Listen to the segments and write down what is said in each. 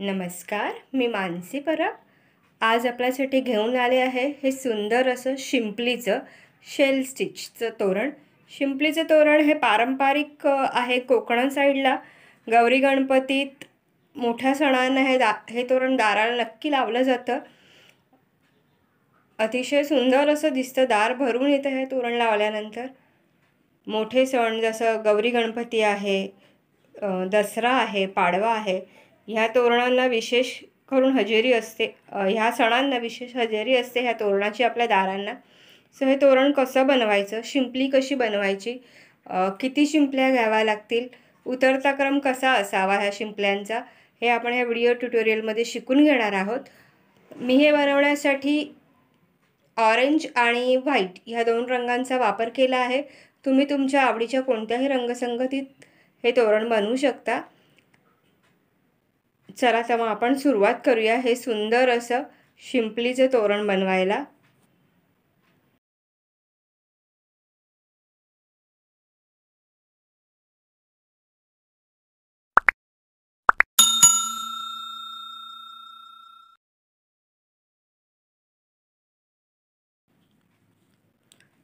नमस्कार मी मानसी परब आज आपल्यासाठी घेऊन आले आहे हे सुंदर असं शिंपलीचं शेल स्टिचचं तोरण शिंपलीचं तोरण हे पारंपरिक आहे कोकण साईडला गौरी गणपतीत मोठ्या सणांना हे दा हे तोरण दाराला नक्की लावलं जातं अतिशय सुंदर असं दिसतं दार भरून येतं हे तोरण लावल्यानंतर मोठे सण जसं गौरी गणपती आहे दसरा आहे पाडवा आहे ह्या तोरणांना विशेष करून हजेरी असते ह्या सणांना विशेष हजेरी असते ह्या तोरणाची आपल्या दारांना सो हे तोरण कसं बनवायचं शिंपली कशी बनवायची किती शिंपल्या घ्याव्या लागतील उतरता क्रम कसा असावा ह्या शिंपल्यांचा हे आपण ह्या व्हिडिओ ट्युटोरियलमध्ये शिकून घेणार आहोत मी हे बनवण्यासाठी ऑरेंज आणि व्हाईट ह्या दोन रंगांचा वापर केला आहे तुम्ही तुमच्या आवडीच्या कोणत्याही रंगसंगतीत हे तोरण बनवू शकता चला तर मग आपण सुरुवात करूया हे सुंदर असं शिंपलीचं तोरण बनवायला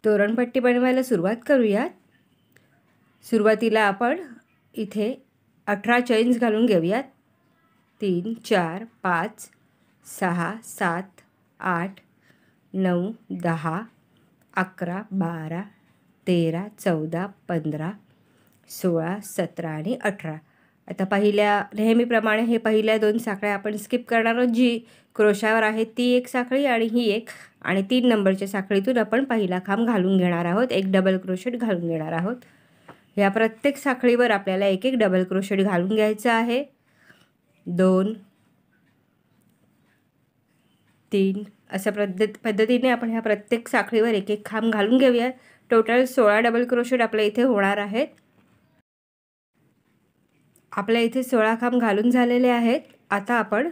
तोरणपट्टी बनवायला सुरुवात करूयात सुरुवातीला आपण इथे अठरा चैन्स घालून घेऊयात तीन चार पाच सहा सात आठ नऊ दहा अकरा बारा तेरा चौदा पंधरा सोळा सतरा आणि अठरा आता पहिल्या नेहमीप्रमाणे हे पहिल्या दोन साखळ्या आपण स्किप करणार आहोत जी क्रोशावर आहे ती एक साखळी आणि ही एक आणि तीन नंबरच्या साखळीतून आपण पहिला खांब घालून घेणार आहोत एक डबल क्रोशेट घालून घेणार आहोत या प्रत्येक साखळीवर आपल्याला एक एक डबल क्रोशेट घालून घ्यायचं आहे दोन तीन अशा पद्धत पद्धतीने आपण ह्या प्रत्येक साखळीवर एक एक खांब घालून घेऊया टोटल सोळा डबल क्रोशेट आपल्या इथे होणार आहेत आपल्या इथे सोळा खांब घालून झालेले आहेत आता आपण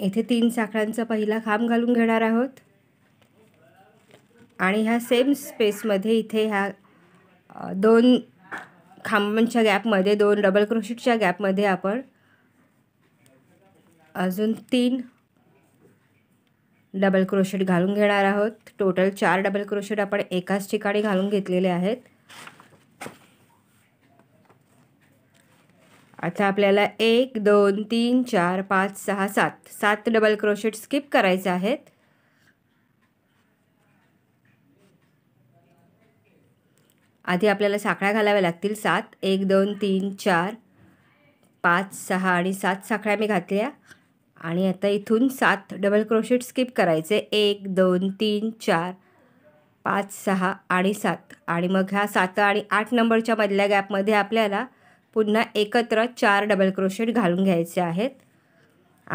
इथे तीन साखळ्यांचा पहिला खांब घालून घेणार आहोत आणि ह्या सेम स्पेसमध्ये इथे ह्या दोन खांबांच्या गॅपमध्ये दोन डबल क्रोशेटच्या गॅपमध्ये आपण अजून तीन डबल क्रोशेट घालून घेणार आहोत टोटल चार डबल क्रोशेट आपण एकाच ठिकाणी घालून घेतलेले आहेत आता आपल्याला एक दोन तीन चार पाच सहा सात सात डबल क्रोशेट स्किप करायचे आहेत आधी आपल्याला साखळ्या घालाव्या लागतील सात एक दोन तीन चार पाच सहा आणि सात साखळ्या मी घातल्या आणि आता इथून सात डबल क्रोशेट स्किप करायचे एक दोन तीन चार पाच सहा आणि सात आणि मग ह्या सात आणि आठ नंबरच्या मधल्या गॅपमध्ये आपल्याला पुन्हा एकत्र चार डबल क्रोशेट घालून घ्यायचे आहेत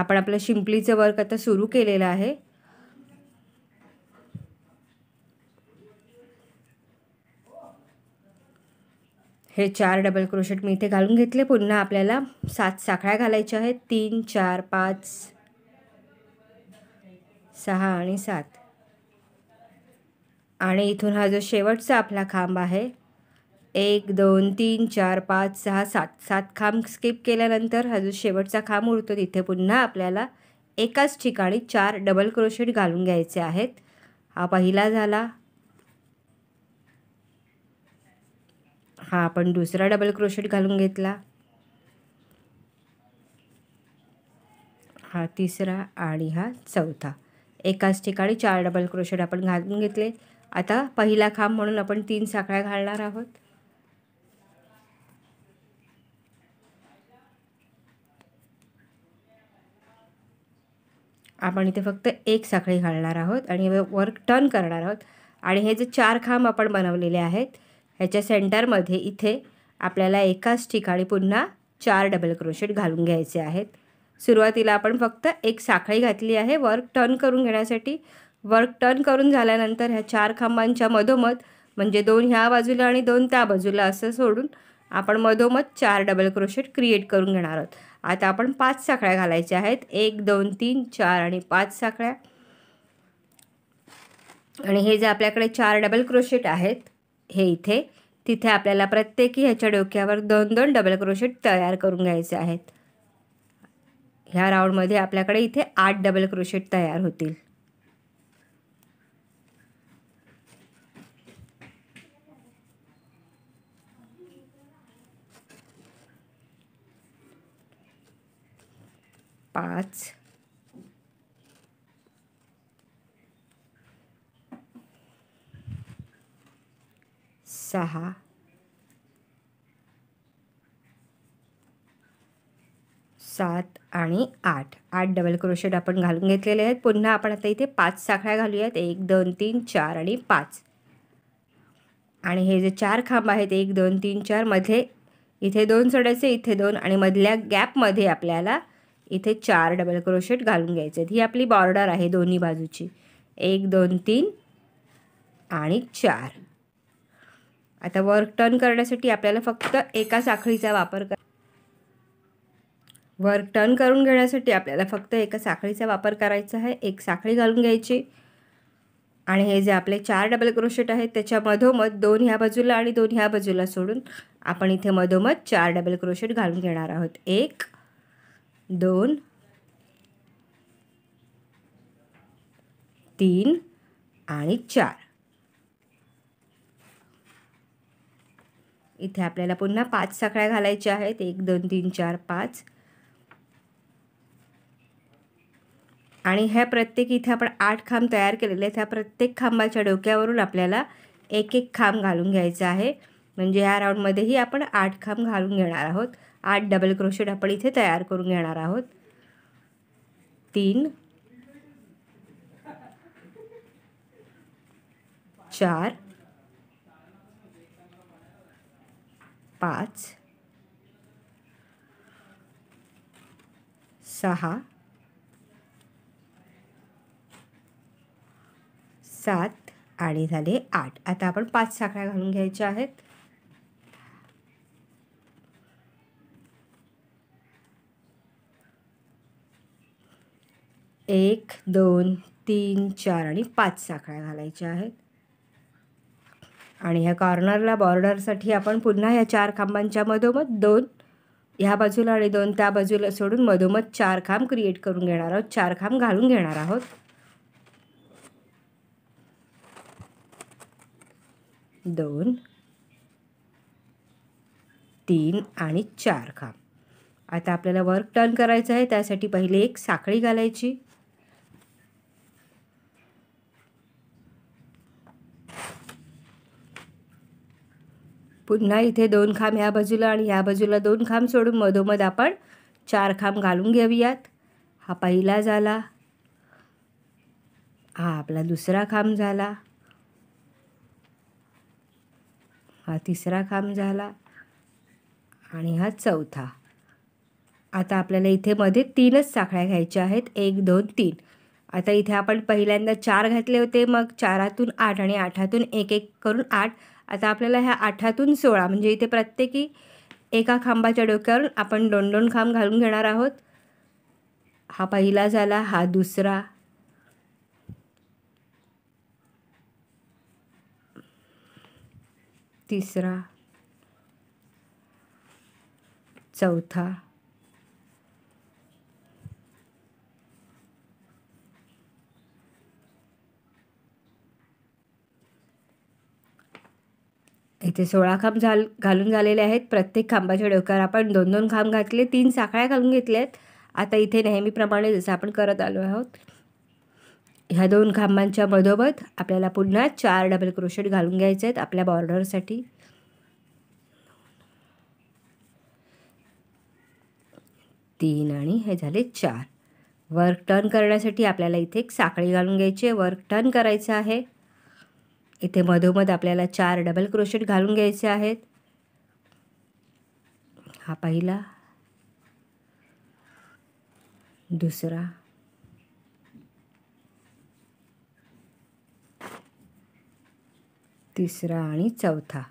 आपण आपलं शिंपलीचं वर्क आता सुरू केलेलं आहे हे चार डबल क्रोशेट मी इथे घालून घेतले पुन्हा आपल्याला सात साखळ्या घालायच्या आहेत तीन चार पाच सहा आणि सात आणि इथून हा जो शेवटचा आपला खांब आहे एक दोन तीन चार पाच सहा सात सात खांब स्किप केल्यानंतर हा जो शेवटचा खांब उरतो तिथे पुन्हा आपल्याला एकाच ठिकाणी चार डबल क्रोशेट घालून घ्यायचे आहेत हा पहिला झाला हा आपण दुसरा डबल क्रोशेट घालून घेतला हा तिसरा आणि हा चौथा एकाच ठिकाणी चार डबल क्रोशेट आपण घालून घेतले आता पहिला खांब म्हणून आपण तीन साखळ्या घालणार आहोत आपण इथे फक्त एक साखळी घालणार आहोत आणि वर्क टर्न करणार आहोत आणि हे जे चार खांब आपण बनवलेले आहेत ह्याच्या सेंटरमध्ये इथे आपल्याला एकाच ठिकाणी पुन्हा चार डबल क्रोशेट घालून घ्यायचे आहेत सुरुवातीला आपण फक्त एक साखळी घातली आहे वर्क टर्न करून घेण्यासाठी वर्क टर्न करून झाल्यानंतर ह्या चार खांबांच्या मधोमध म्हणजे दोन ह्या बाजूला आणि दोन त्या बाजूला असं सोडून आपण मधोमध चार डबल क्रोशेट क्रिएट करून घेणार आहोत आता आपण पाच साखळ्या घालायच्या आहेत एक दोन तीन चार आणि पाच साखळ्या आणि हे जे आपल्याकडे चार डबल क्रोशेट आहेत हे इथे तिथे आपल्याला प्रत्येकी ह्याच्या डोक्यावर दोन दोन डबल क्रोशेट तयार करून घ्यायचे आहेत ह्या राऊंडमध्ये आपल्याकडे इथे आठ डबल क्रोशेट तयार होतील पाच सहा सात आणि आठ आठ डबल क्रोशेट आपण घालून घेतलेले आहेत पुन्हा आपण आता इथे पाच साखळ्या घालूयात एक दोन तीन चार आणि पाच आणि हे जे चार खांब आहेत एक दोन तीन चार मध्ये इथे दोन सोडायचे इथे दोन आणि मधल्या गॅपमध्ये आपल्याला इथे चार डबल क्रोशेट घालून घ्यायचे आहेत ही आपली बॉर्डर आहे दोन्ही बाजूची एक दोन तीन आणि चार आता वर्क टर्न करण्यासाठी आपल्याला फक्त एका साखळीचा वापर कर वर्क टर्न करून घेण्यासाठी आपल्याला फक्त एका साखळीचा वापर करायचा आहे एक साखळी घालून घ्यायची आणि हे जे आपले चार डबल क्रोशेट आहेत त्याच्या मधोमध दोन ह्या बाजूला आणि दोन ह्या बाजूला सोडून आपण इथे मधोमध चार डबल क्रोशेट घालून घेणार आहोत एक दोन तीन आणि चार इथे आपल्याला पुन्हा पाच साखळ्या घालायच्या आहेत एक दोन तीन चार पाच आणि ह्या प्रत्येक इथे आपण आठ खांब तयार केलेले आहेत ह्या प्रत्येक खांबाच्या डोक्यावरून आपल्याला एक एक खांब घालून घ्यायचा आहे म्हणजे ह्या राऊंडमध्येही आपण आठ खांब घालून घेणार आहोत आठ डबल क्रोशेट आपण इथे तयार करून घेणार आहोत तीन चार पाच सहा सात आणि झाले आठ आता आपण पाच साखळ्या घालून घ्यायच्या आहेत एक दोन तीन चार आणि पाच साखळ्या घालायच्या आहेत आणि ह्या कॉर्नरला बॉर्डरसाठी आपण पुन्हा ह्या चार खांबांच्या मधोमध दोन ह्या बाजूला आणि दोन त्या बाजूला सोडून मधोमध चार खांब क्रिएट करून घेणार आहोत चार खांब घालून घेणार आहोत दोन तीन आणि चार खांब आता आपल्याला वर्क टर्न करायचं आहे त्यासाठी पहिले एक साखळी घालायची पुन्हा इथे दोन खांब ह्या बाजूला आणि ह्या बाजूला दोन खांब सोडून मधोमध आपण चार खांब घालून घेऊयात हा पहिला झाला हा आपला दुसरा खांब झाला हा तिसरा खांब झाला आणि हा चौथा आता आपल्याला इथे मध्ये तीनच साखळ्या घ्यायच्या आहेत एक दोन तीन आता इथे आपण पहिल्यांदा चार घातले होते मग चारातून आठ आणि आठातून एक एक करून आठ आता आपल्याला ह्या आठातून सोळा म्हणजे इथे प्रत्येकी एका खांबाच्या डोक्यावरून आपण दोन दोन खांब घालून घेणार आहोत हा पहिला झाला हा दुसरा तिसरा चौथा इथे सोळा खांब झाल घालून झालेले आहेत प्रत्येक खांबाच्या डोक्यावर आपण दोन दोन खांब घातले तीन साखळ्या घालून घेतल्या आहेत आता इथे नेहमीप्रमाणे जसं आपण करत आलो आहोत ह्या दोन खांबांच्या मधोमध आपल्याला पुन्हा चार डबल क्रोशेट घालून घ्यायचे आहेत आपल्या बॉर्डरसाठी तीन आणि हे झाले चार वर्क टर्न करण्यासाठी आपल्याला इथे एक साखळी घालून घ्यायची आहे वर्क टर्न करायचं आहे इथे मधोमध आपल्याला चार डबल क्रोशेट घालून घ्यायचे आहेत हा पहिला दुसरा तिसरा आणि चौथा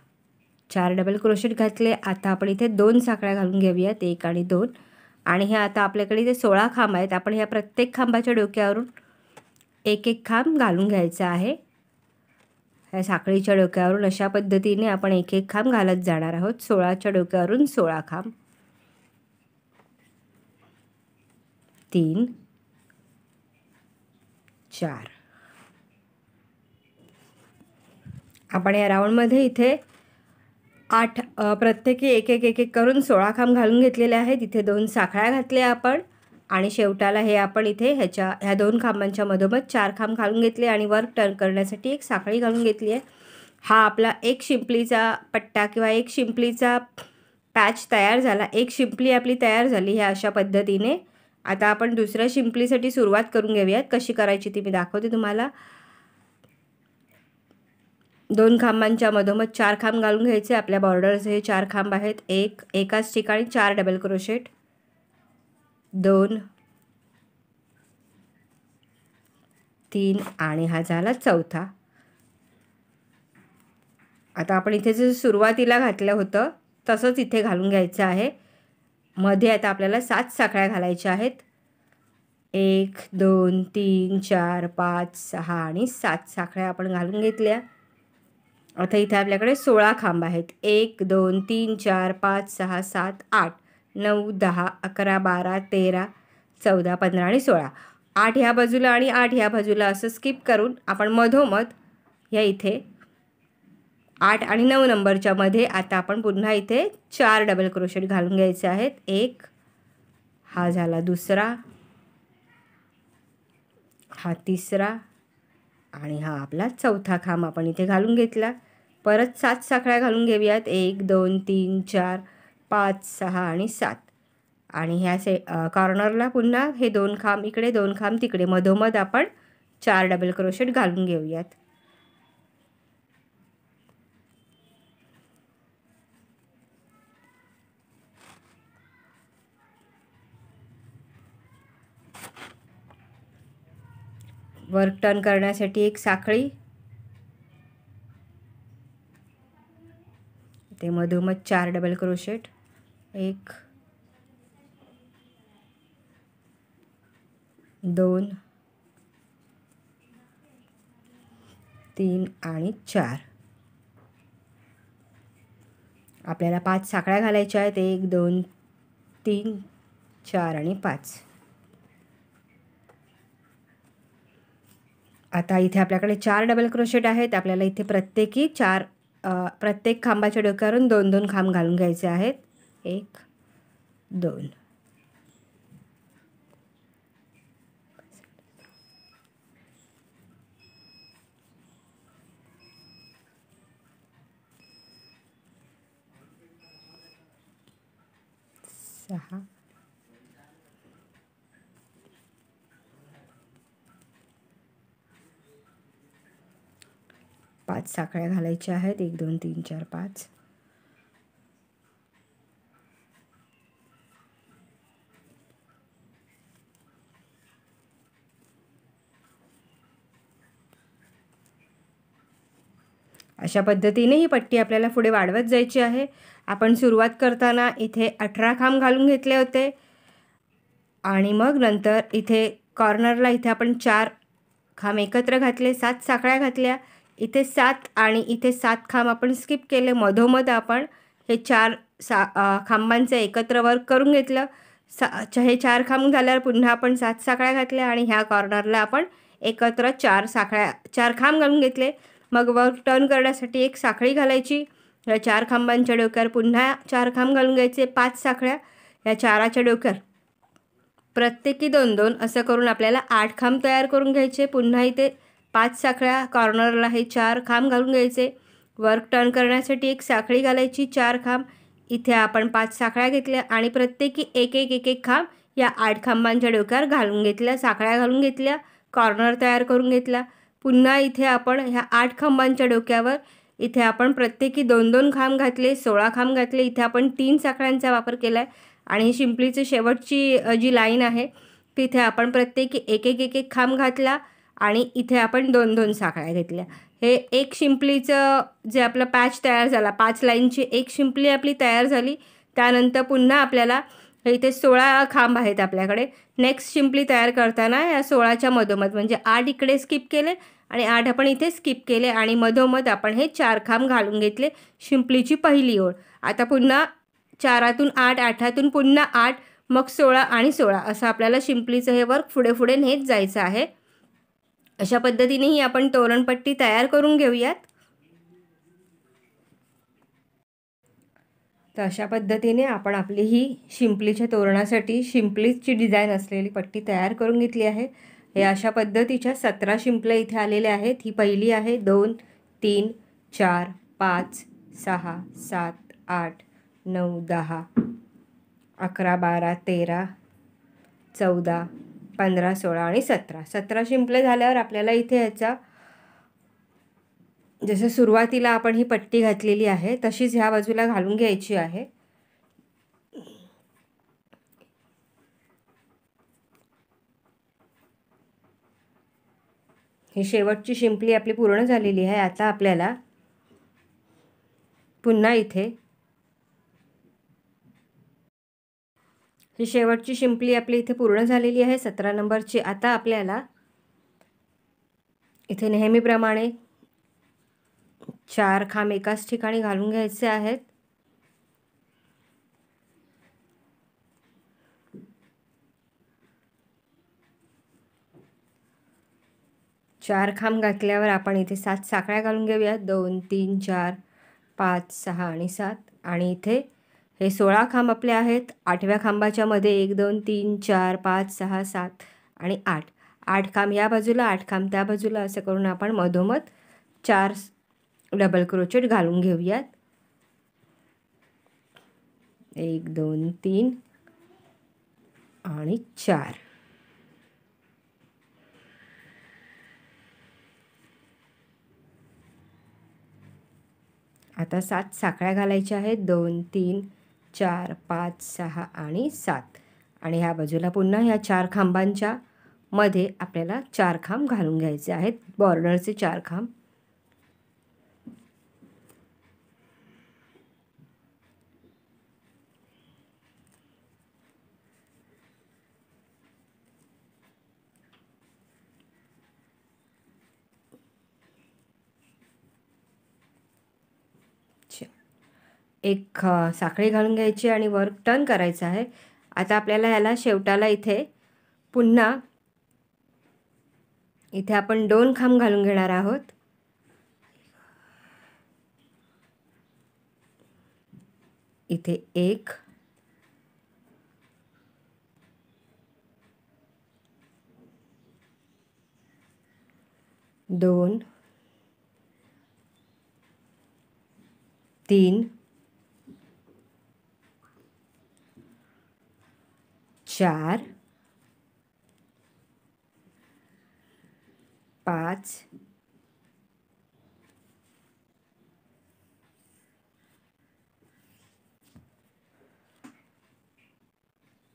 चार डबल क्रोशेट घातले आता आपण इथे दोन साखळ्या घालून घेऊयात एक आणि दोन आणि हे आता आपल्याकडे इथे सोळा खांब आहेत आपण ह्या प्रत्येक खांबाच्या डोक्यावरून एक एक खांब घालून घ्यायचा आहे या साखळीच्या डोक्यावरून अशा पद्धतीने आपण एक एक खांब घालत जाणार आहोत सोळाच्या डोक्यावरून सोळा खांब तीन चार आपण या राऊंडमध्ये इथे आठ प्रत्येकी एक एक एक एक करून सोळा खांब घालून घेतलेले आहेत इथे दोन साखळ्या घातल्या आपण आणि शेवटाला हे आपण इथे ह्याच्या ह्या दोन खांबांच्या मधोमध चार खांब घालून घेतले आणि वर्क टर्न करण्यासाठी एक साखळी घालून घेतली आहे हा आपला एक शिंपलीचा पट्टा किंवा एक शिंपलीचा पॅच तयार झाला एक शिंपली आपली तयार झाली ह्या अशा पद्धतीने आता आपण दुसऱ्या शिंपलीसाठी सुरुवात करून घेऊयात कशी करायची ती मी दाखवते तुम्हाला दोन खांबांच्या मधोमध चार खांब घालून घ्यायचे आपल्या बॉर्डरचे हे चार खांब आहेत एक एकाच ठिकाणी चार डबल क्रोशेट दोन तीन आणि हा झाला चौथा आता आपण इथे जे सुरुवातीला घातलं होतं तसंच इथे घालून घ्यायचं आहे मध्ये आता आपल्याला सात साखळ्या घालायच्या आहेत एक दोन तीन चार पाच सहा आणि सात साखळ्या आपण घालून घेतल्या आता इथे आपल्याकडे सोळा खांब आहेत एक दोन तीन चार पाच सहा सात आठ नऊ दहा अकरा बारा तेरा चौदा पंधरा आणि सोळा आठ ह्या बाजूला आणि आठ ह्या बाजूला असं स्किप करून आपण मधोमध या इथे आठ आणि नऊ नंबरच्या मध्ये आता आपण पुन्हा इथे चार डबल क्रोशेट घालून घ्यायचे आहेत एक हा झाला दुसरा हा तिसरा आणि हा आपला चौथा खांब आपण इथे घालून घेतला परत सात साखळ्या घालून घेऊयात एक दोन तीन चार पाच सहा आणि सात आणि ह्या से कॉर्नरला पुन्हा हे दोन खांब इकडे दोन खांब तिकडे मधोमध आपण चार डबल क्रोशेट घालून घेऊयात वर्क टर्न करण्यासाठी एक साखळी ते मधोमध चार डबल क्रोशेट एक दोन तीन आणि चार आपल्याला पाच साखळ्या घालायच्या आहेत एक दोन तीन चार आणि पाच आता इथे आपल्याकडे चार डबल क्रोशेट आहेत आपल्याला इथे प्रत्येकी चार प्रत्येक खांबाच्या डोक्यावरून दोन दोन खांब घालून घ्यायचे आहेत एक दोन सहा पाच साखळ्या घालायच्या आहेत एक दोन तीन चार पाच अशा पद्धतीने ही पट्टी आपल्याला पुढे वाढवत जायची आहे आपण सुरुवात करताना इथे अठरा खांब घालून घेतले होते आणि मग नंतर इथे कॉर्नरला इथे आपण चार खांब एकत्र घातले सात साखळ्या घातल्या इथे सात आणि इथे सात खांब आपण स्किप केले मधोमध आपण हे चार सा खांबांचं एकत्र वर्क करून घेतलं सा हे चार खांब झाल्यावर पुन्हा आपण सात साखळ्या घातल्या आणि ह्या कॉर्नरला आपण एकत्र चार साखळ्या चार खांब घालून घेतले मग वर्क टर्न करण्यासाठी एक साखळी घालायची या चार खांबांच्या डोक्यावर पुन्हा चार खांब घालून घ्यायचे पाच साखळ्या या चाराच्या डोक्यावर प्रत्येकी दोन दोन असं करून आपल्याला आठ खांब तयार करून घ्यायचे पुन्हा इथे पाच साखळ्या कॉर्नरला हे चार खांब घालून घ्यायचे वर्क टर्न करण्यासाठी एक साखळी घालायची चार खांब इथे आपण पाच साखळ्या घेतल्या आणि प्रत्येकी एक एक एक एक खांब या आठ खांबांच्या डोक्यावर घालून घेतल्या साखळ्या घालून घेतल्या कॉर्नर तयार करून घेतला पुन्हा इथे आपण ह्या आठ खांबांच्या डोक्यावर इथे आपण प्रत्येकी दोन दोन खांब घातले सोळा खांब घातले इथे आपण तीन साखळ्यांचा वापर केला आहे आणि ही शिंपलीची शेवटची जी लाईन आहे तिथे आपण प्रत्येकी एक एक एक एक खांब घातला आणि इथे आपण दोन दोन साखळ्या घेतल्या हे एक शिंपलीचं जे आपलं पॅच तयार झाला पाच लाईनची एक शिंपली आपली तयार झाली त्यानंतर पुन्हा आपल्याला इथे सोळा खांब आहेत आपल्याकडे नेक्स्ट शिंपली तयार करताना या सोळाच्या मधोमध म्हणजे आठ इकडे स्किप केले आणि आठ आपण इथे स्किप केले आणि मधोमध आपण हे चार खांब घालून घेतले शिंपलीची पहिली ओळ आता पुन्हा चारातून आठ आठातून पुन्हा आठ मग सोळा आणि सोळा असं आपल्याला शिंपलीचं हे वर्क पुढे पुढे नेत जायचं आहे अशा पद्धतीनेही आपण तोरणपट्टी तयार करून घेऊयात तर अशा पद्धतीने आपण आपली ही शिंपलीच्या तोरणासाठी शिंपलीची डिझाईन असलेली पट्टी तयार करून घेतली आहे हे अशा पद्धतीच्या सतरा शिंपल्या इथे आलेल्या आहेत ही पहिली आहे दोन तीन चार पाच सहा सात आठ नऊ दहा अकरा बारा तेरा चौदा पंधरा सोळा आणि सतरा सतरा शिंपले झाल्यावर आपल्याला इथे याचा जसं सुरुवातीला आपण ही पट्टी घातलेली आहे तशीच ह्या बाजूला घालून घ्यायची आहे ही शेवटची शिंपली आपली पूर्ण झालेली आहे आता आपल्याला पुन्हा इथे ही शेवटची शिंपली आपली इथे पूर्ण झालेली आहे सतरा नंबरची आता आपल्याला इथे नेहमीप्रमाणे चार खांब एकाच ठिकाणी घालून घ्यायचे आहेत चार खांब घातल्यावर आपण इथे सात साखळ्या घालून घेऊया दोन तीन चार पाच सहा आणि सात आणि इथे हे सोळा खांब आपले आहेत आठव्या खांबाच्या मध्ये एक दोन तीन चार पाच सहा सात आणि आठ आठ खांब या बाजूला आठ खांब त्या बाजूला असं करून आपण मधोमध चार डबल क्रोचेट घालून घेऊयात एक दोन तीन आणि चार आता सात साखळ्या घालायच्या आहेत दोन तीन चार पाच सहा आणि सात आणि ह्या बाजूला पुन्हा ह्या चार खांबांच्या मध्ये आपल्याला चार खांब घालून घ्यायचे आहेत बॉर्डरचे चार खांब एक साखळी घालून घ्यायची आणि वर्क टर्न करायचं आहे आता आपल्याला ह्याला शेवटाला इथे पुन्हा इथे आपण दोन खांब घालून घेणार आहोत इथे एक दोन तीन चार पाच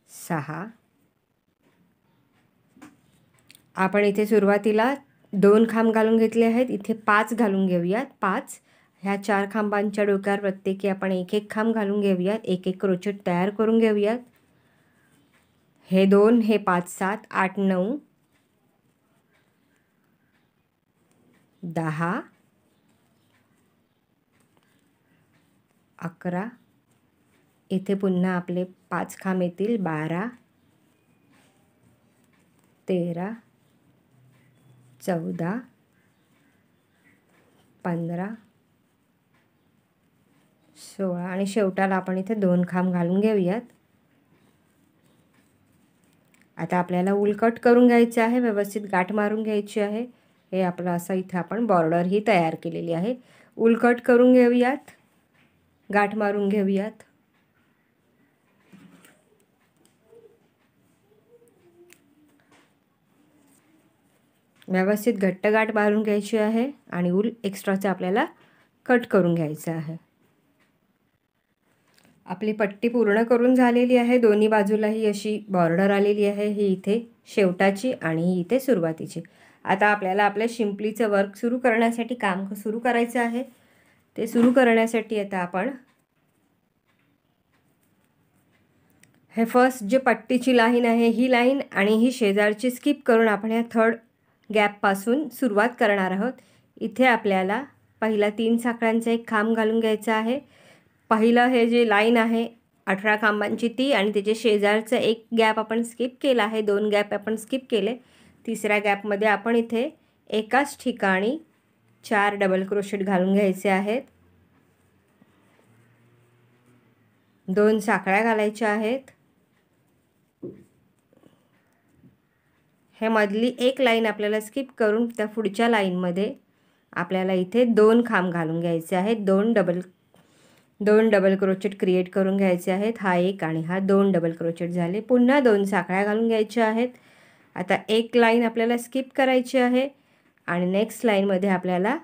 सहा आपण इथे सुरुवातीला दोन खांब घालून घेतले आहेत इथे पाच घालून घेऊयात पाच ह्या चार खांबांच्या डोक्यावर प्रत्येकी आपण एक एक खांब घालून घेऊयात एक एक क्रोचेट तयार करून घेऊयात हे दोन हे पाच सात आठ नऊ दहा अकरा इथे पुन्हा आपले पाच खांब येतील बारा तेरा चौदा पंधरा सोळा आणि शेवटाला आपण इथे दोन खांब घालून घेऊयात आता आपल्याला उलकट करून घ्यायचं आहे व्यवस्थित गाठ मारून घ्यायची आहे हे आपलं असं इथं आपण बॉर्डर ही तयार केलेली आहे उलकट करून घेऊयात गाठ मारून घेऊयात व्यवस्थित घट्ट गाठ मारून घ्यायची आहे आणि उल एक्स्ट्राचं आपल्याला कट करून घ्यायचं आहे आपली पट्टी पूर्ण करून झालेली आहे दोन्ही बाजूला ही अशी बॉर्डर आलेली आहे ही इथे शेवटाची आणि ही इथे सुरुवातीची आता आपल्याला आपल्या शिंपलीचं वर्क सुरू करण्यासाठी काम सुरू करायचं आहे ते सुरू करण्यासाठी आता आपण हे फर्स्ट जे पट्टीची लाईन आहे ही लाईन आणि ही शेजारची स्किप करून आपण ह्या थर्ड गॅपपासून सुरुवात करणार आहोत इथे आपल्याला पहिला तीन साखळ्यांचा एक खांब घालून घ्यायचा आहे पहिलं हे जे लाईन आहे अठरा खांबांची ती आणि त्याचे शेजारचं एक गॅप आपण स्किप केला आहे दोन गॅप आपण स्किप केले तिसऱ्या गॅपमध्ये आपण इथे एकाच ठिकाणी चार डबल क्रोशेट घालून घ्यायचे आहेत दोन साखळ्या घालायच्या आहेत हे मधली एक लाईन आपल्याला स्किप करून त्या पुढच्या लाईनमध्ये आपल्याला इथे दोन खांब घालून घ्यायचे आहेत दोन डबल दोन डबल क्रोचेट क्रिएट करून घ्यायचे आहेत हा एक आणि हा दोन डबल क्रोचेट झाले पुन्हा दोन साखळ्या घालून घ्यायच्या आहेत आता एक लाईन आपल्याला स्किप करायची आहे आणि नेक्स्ट लाईनमध्ये आपल्याला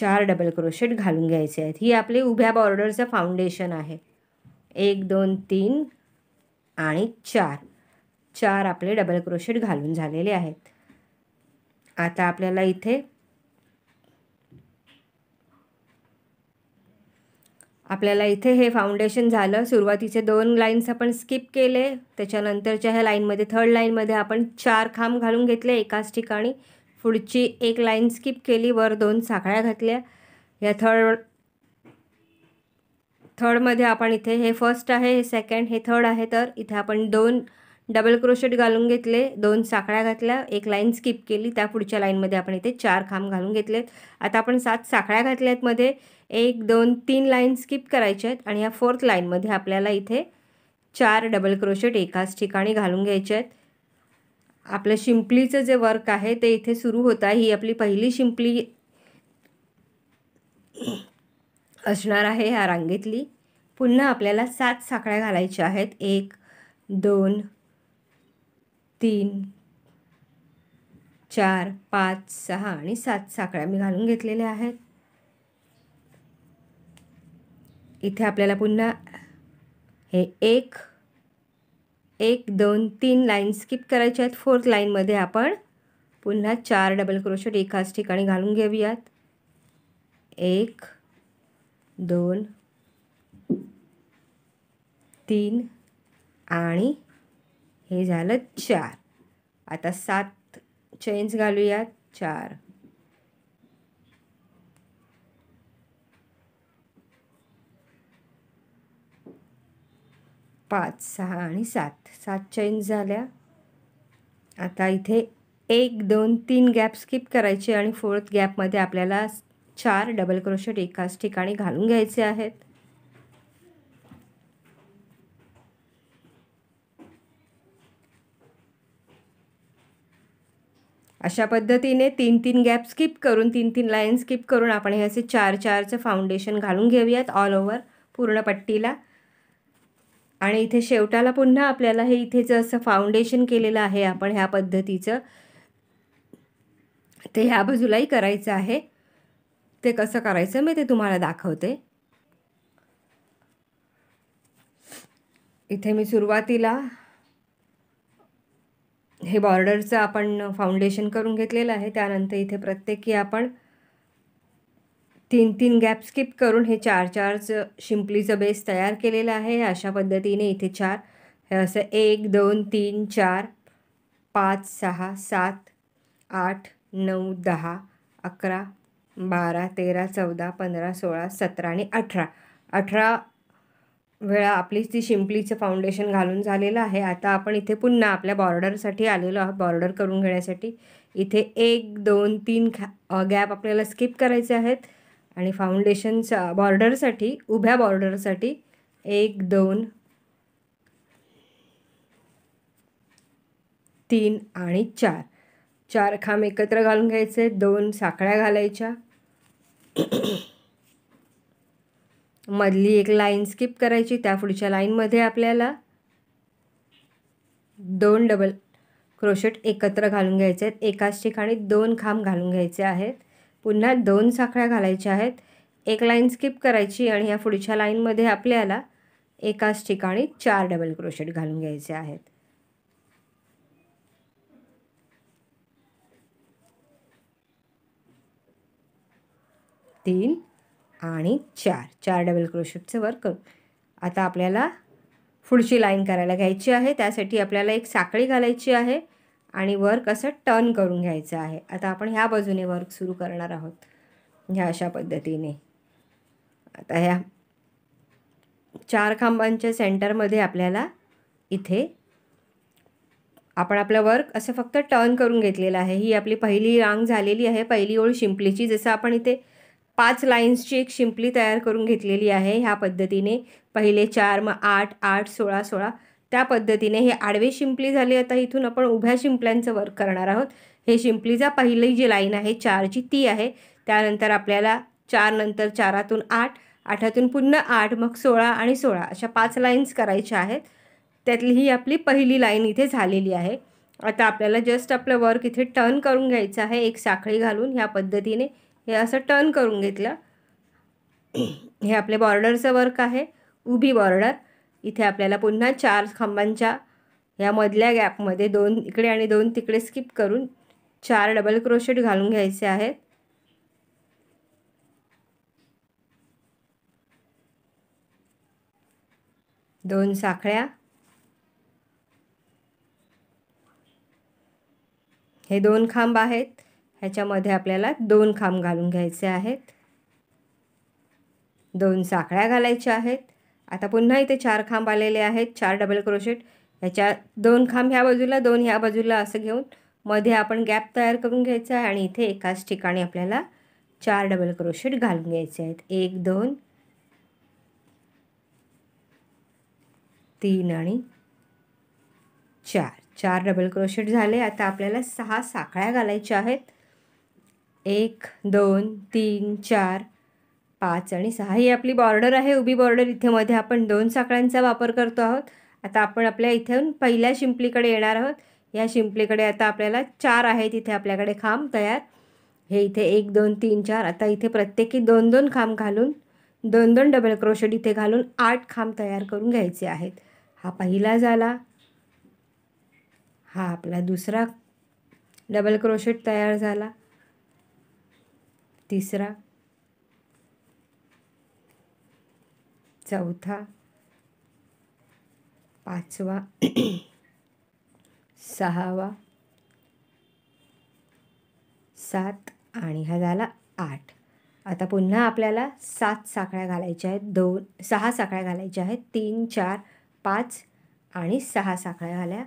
चार डबल क्रोशेट घालून घ्यायचे आहेत ही आपले उभ्या बॉर्डरचं फाउंडेशन आहे एक दोन तीन आणि चार चार आपले डबल क्रोशेट घालून झालेले आहेत आता आपल्याला इथे आपल्याला इथे हे फाउंडेशन झालं सुरुवातीचे दोन लाईन्स आपण स्किप केले त्याच्यानंतरच्या ह्या लाईनमध्ये थर्ड लाईनमध्ये आपण चार खांब घालून घेतले एकाच ठिकाणी पुढची एक लाईन स्किप केली वर दोन साखळ्या घातल्या या थर्ड थर्डमध्ये आपण इथे हे फर्स्ट आहे हे सेकंड हे थर्ड आहे तर इथे आपण दोन डबल क्रोशेट घालून घेतले दोन साखळ्या घातल्या एक लाईन स्किप केली त्या पुढच्या लाईनमध्ये आपण इथे चार खांब घालून घेतलेत आता आपण सात साखळ्या घातल्या आहेत मध्ये एक दोन तीन लाईन स्किप करायच्या आहेत आणि ह्या फोर्थ लाईनमध्ये आपल्याला इथे चार डबल क्रोशेट एकाच ठिकाणी घालून घ्यायचे आहेत आपलं शिंपलीचं जे वर्क आहे ते इथे सुरू होतं ही आपली पहिली शिंपली असणार आहे ह्या रांगेतली पुन्हा आपल्याला सात साखळ्या घालायच्या आहेत एक दोन तीन चार पाच सहा आणि सात साखळ्या मी घालून घेतलेल्या आहेत इथे आपल्याला पुन्हा हे एक एक दोन तीन लाईन स्किप करायचे आहेत फोर्थ लाईनमध्ये आपण पुन्हा चार डबल क्रोशेट एकाच ठिकाणी घालून घेऊयात एक दोन तीन आणि हे झालं चार आता सात चेन्स घालूयात चार पाच सहा आणि सात सात चेन्स झाल्या आता इथे एक दोन तीन गॅप स्किप करायचे आणि फोर्थ गॅपमध्ये आपल्याला चार डबल क्रोशेट एकाच ठिकाणी घालून घ्यायचे आहेत अशा पद्धतीने तीन तीन गॅप स्किप करून तीन तीन लाईन स्किप करून आपण हे असे चार चारचं फाउंडेशन घालून घेऊयात ऑल ओव्हर पूर्ण पट्टीला आणि इथे शेवटाला पुन्हा आपल्याला हे इथे जसं फाउंडेशन केलेलं आहे आपण ह्या पद्धतीचं ते ह्या बाजूलाही करायचं आहे ते कसं करायचं मी ते तुम्हाला दाखवते इथे मी सुरुवातीला हे बॉर्डरचं आपण फाउंडेशन करून घेतलेलं आहे त्यानंतर इथे प्रत्येकी आपण तीन तीन गॅप स्किप करून हे चार चारचं शिंपलीचं बेस तयार केलेलं आहे अशा पद्धतीने इथे चार हे असं एक दोन तीन चार पाच सहा सात आठ नऊ दहा अकरा बारा तेरा चौदा पंधरा सोळा सतरा आणि अठरा अठरा वेळा आपलीच ती शिंपलीचं फाउंडेशन घालून झालेलं आहे आता आपण इथे पुन्हा आपल्या बॉर्डरसाठी आलेलो आहोत बॉर्डर करून घेण्यासाठी इथे एक दोन तीन खा गॅप आपल्याला स्किप करायचे आहेत आणि फाउंडेशनच्या बॉर्डरसाठी उभ्या बॉर्डरसाठी एक दोन तीन आणि चार चार खांब एकत्र घालून घ्यायचे दोन साखळ्या घालायच्या मधली एक लाईन स्किप करायची त्या पुढच्या लाईनमध्ये आपल्याला दोन डबल क्रोशेट एकत्र घालून घ्यायचे आहेत एकाच ठिकाणी दोन खांब घालून घ्यायचे आहेत पुन्हा दोन साखळ्या घालायच्या आहेत एक लाईन स्किप करायची आणि या पुढच्या लाईनमध्ये आपल्याला एकाच ठिकाणी चार डबल क्रोशेट घालून घ्यायचे आहेत तीन आणि चार चार डबल क्रोशेटचे वर्क करू आता आपल्याला पुढची लाईन करायला घ्यायची आहे त्यासाठी आपल्याला एक साखळी घालायची आहे आणि वर्क असं टर्न करून घ्यायचं आहे आता आपण ह्या बाजूने वर्क सुरू करणार आहोत ह्या अशा पद्धतीने आता ह्या चार खांबांच्या सेंटरमध्ये आपल्याला इथे आपण आपलं वर्क असं फक्त टर्न करून घेतलेलं आहे ही आपली पहिली रांग झालेली आहे पहिली ओळ शिंपलीची जसं आपण इथे पाच लाईन्सची एक शिंपली तयार करून घेतलेली आहे ह्या पद्धतीने पहिले चार मग आठ आठ सोळा सोळा त्या पद्धतीने हे आडवे शिंपली झाली आता इथून आपण उभ्या शिंपल्यांचं वर्क करणार आहोत हे शिंपलीचा पहिली जी लाईन आहे चारची ती आहे त्यानंतर आपल्याला चार नंतर चारातून आठ आठातून पुन्हा आठ मग सोळा आणि सोळा अशा पाच लाईन्स करायच्या आहेत त्यातली ही आपली पहिली लाईन इथे झालेली आहे आता आपल्याला जस्ट आपलं वर्क इथे टर्न करून घ्यायचं आहे एक साखळी घालून ह्या पद्धतीने हे असं टर्न करून घेतलं हे आपले बॉर्डरचं वर्क आहे उभी बॉर्डर इथे आपल्याला पुन्हा चार खांबांच्या या मधल्या गॅपमध्ये दोन इकडे आणि दोन तिकडे स्किप करून चार डबल क्रोशेट घालून घ्यायचे आहेत दोन साखळ्या हे दोन खांब आहेत ह्याच्यामध्ये आपल्याला दोन खांब घालून घ्यायचे आहेत दोन साखळ्या घालायच्या आहेत आता पुन्हा इथे चार खांब आलेले आहेत चार डबल क्रोशेट ह्याच्या दोन खांब ह्या बाजूला दोन ह्या बाजूला असं घेऊन मध्ये आपण गॅप तयार करून घ्यायचा आहे आणि इथे एकाच ठिकाणी आपल्याला चार डबल क्रोशेट घालून घ्यायचे आहेत एक दोन तीन आणि चार चार डबल क्रोशेट झाले आता आपल्याला सहा साखळ्या घालायच्या आहेत एक दोन तीन चार पाच आणि सहा ही आपली बॉर्डर आहे उभी बॉर्डर इथे मध्ये आपण दोन साखळ्यांचा वापर करतो आहोत आता आपण आपल्या इथेहून पहिल्या शिंपलीकडे येणार आहोत या शिंपलीकडे आता आपल्याला चार आहेत इथे आपल्याकडे खांब तयार हे इथे एक दोन तीन चार आता इथे प्रत्येकी दोन दोन खांब घालून दोन दोन डबल क्रोशेट इथे घालून आठ खांब तयार करून घ्यायचे आहेत हा पहिला झाला हा आपला दुसरा डबल क्रोशेट तयार झाला तिसरा चौथा पाचवा सहावा सात आणि हा झाला आठ आता पुन्हा आपल्याला सात साखळ्या घालायच्या आहेत दोन सहा साखळ्या घालायच्या आहेत तीन चार पाच आणि सहा साखळ्या घाल्या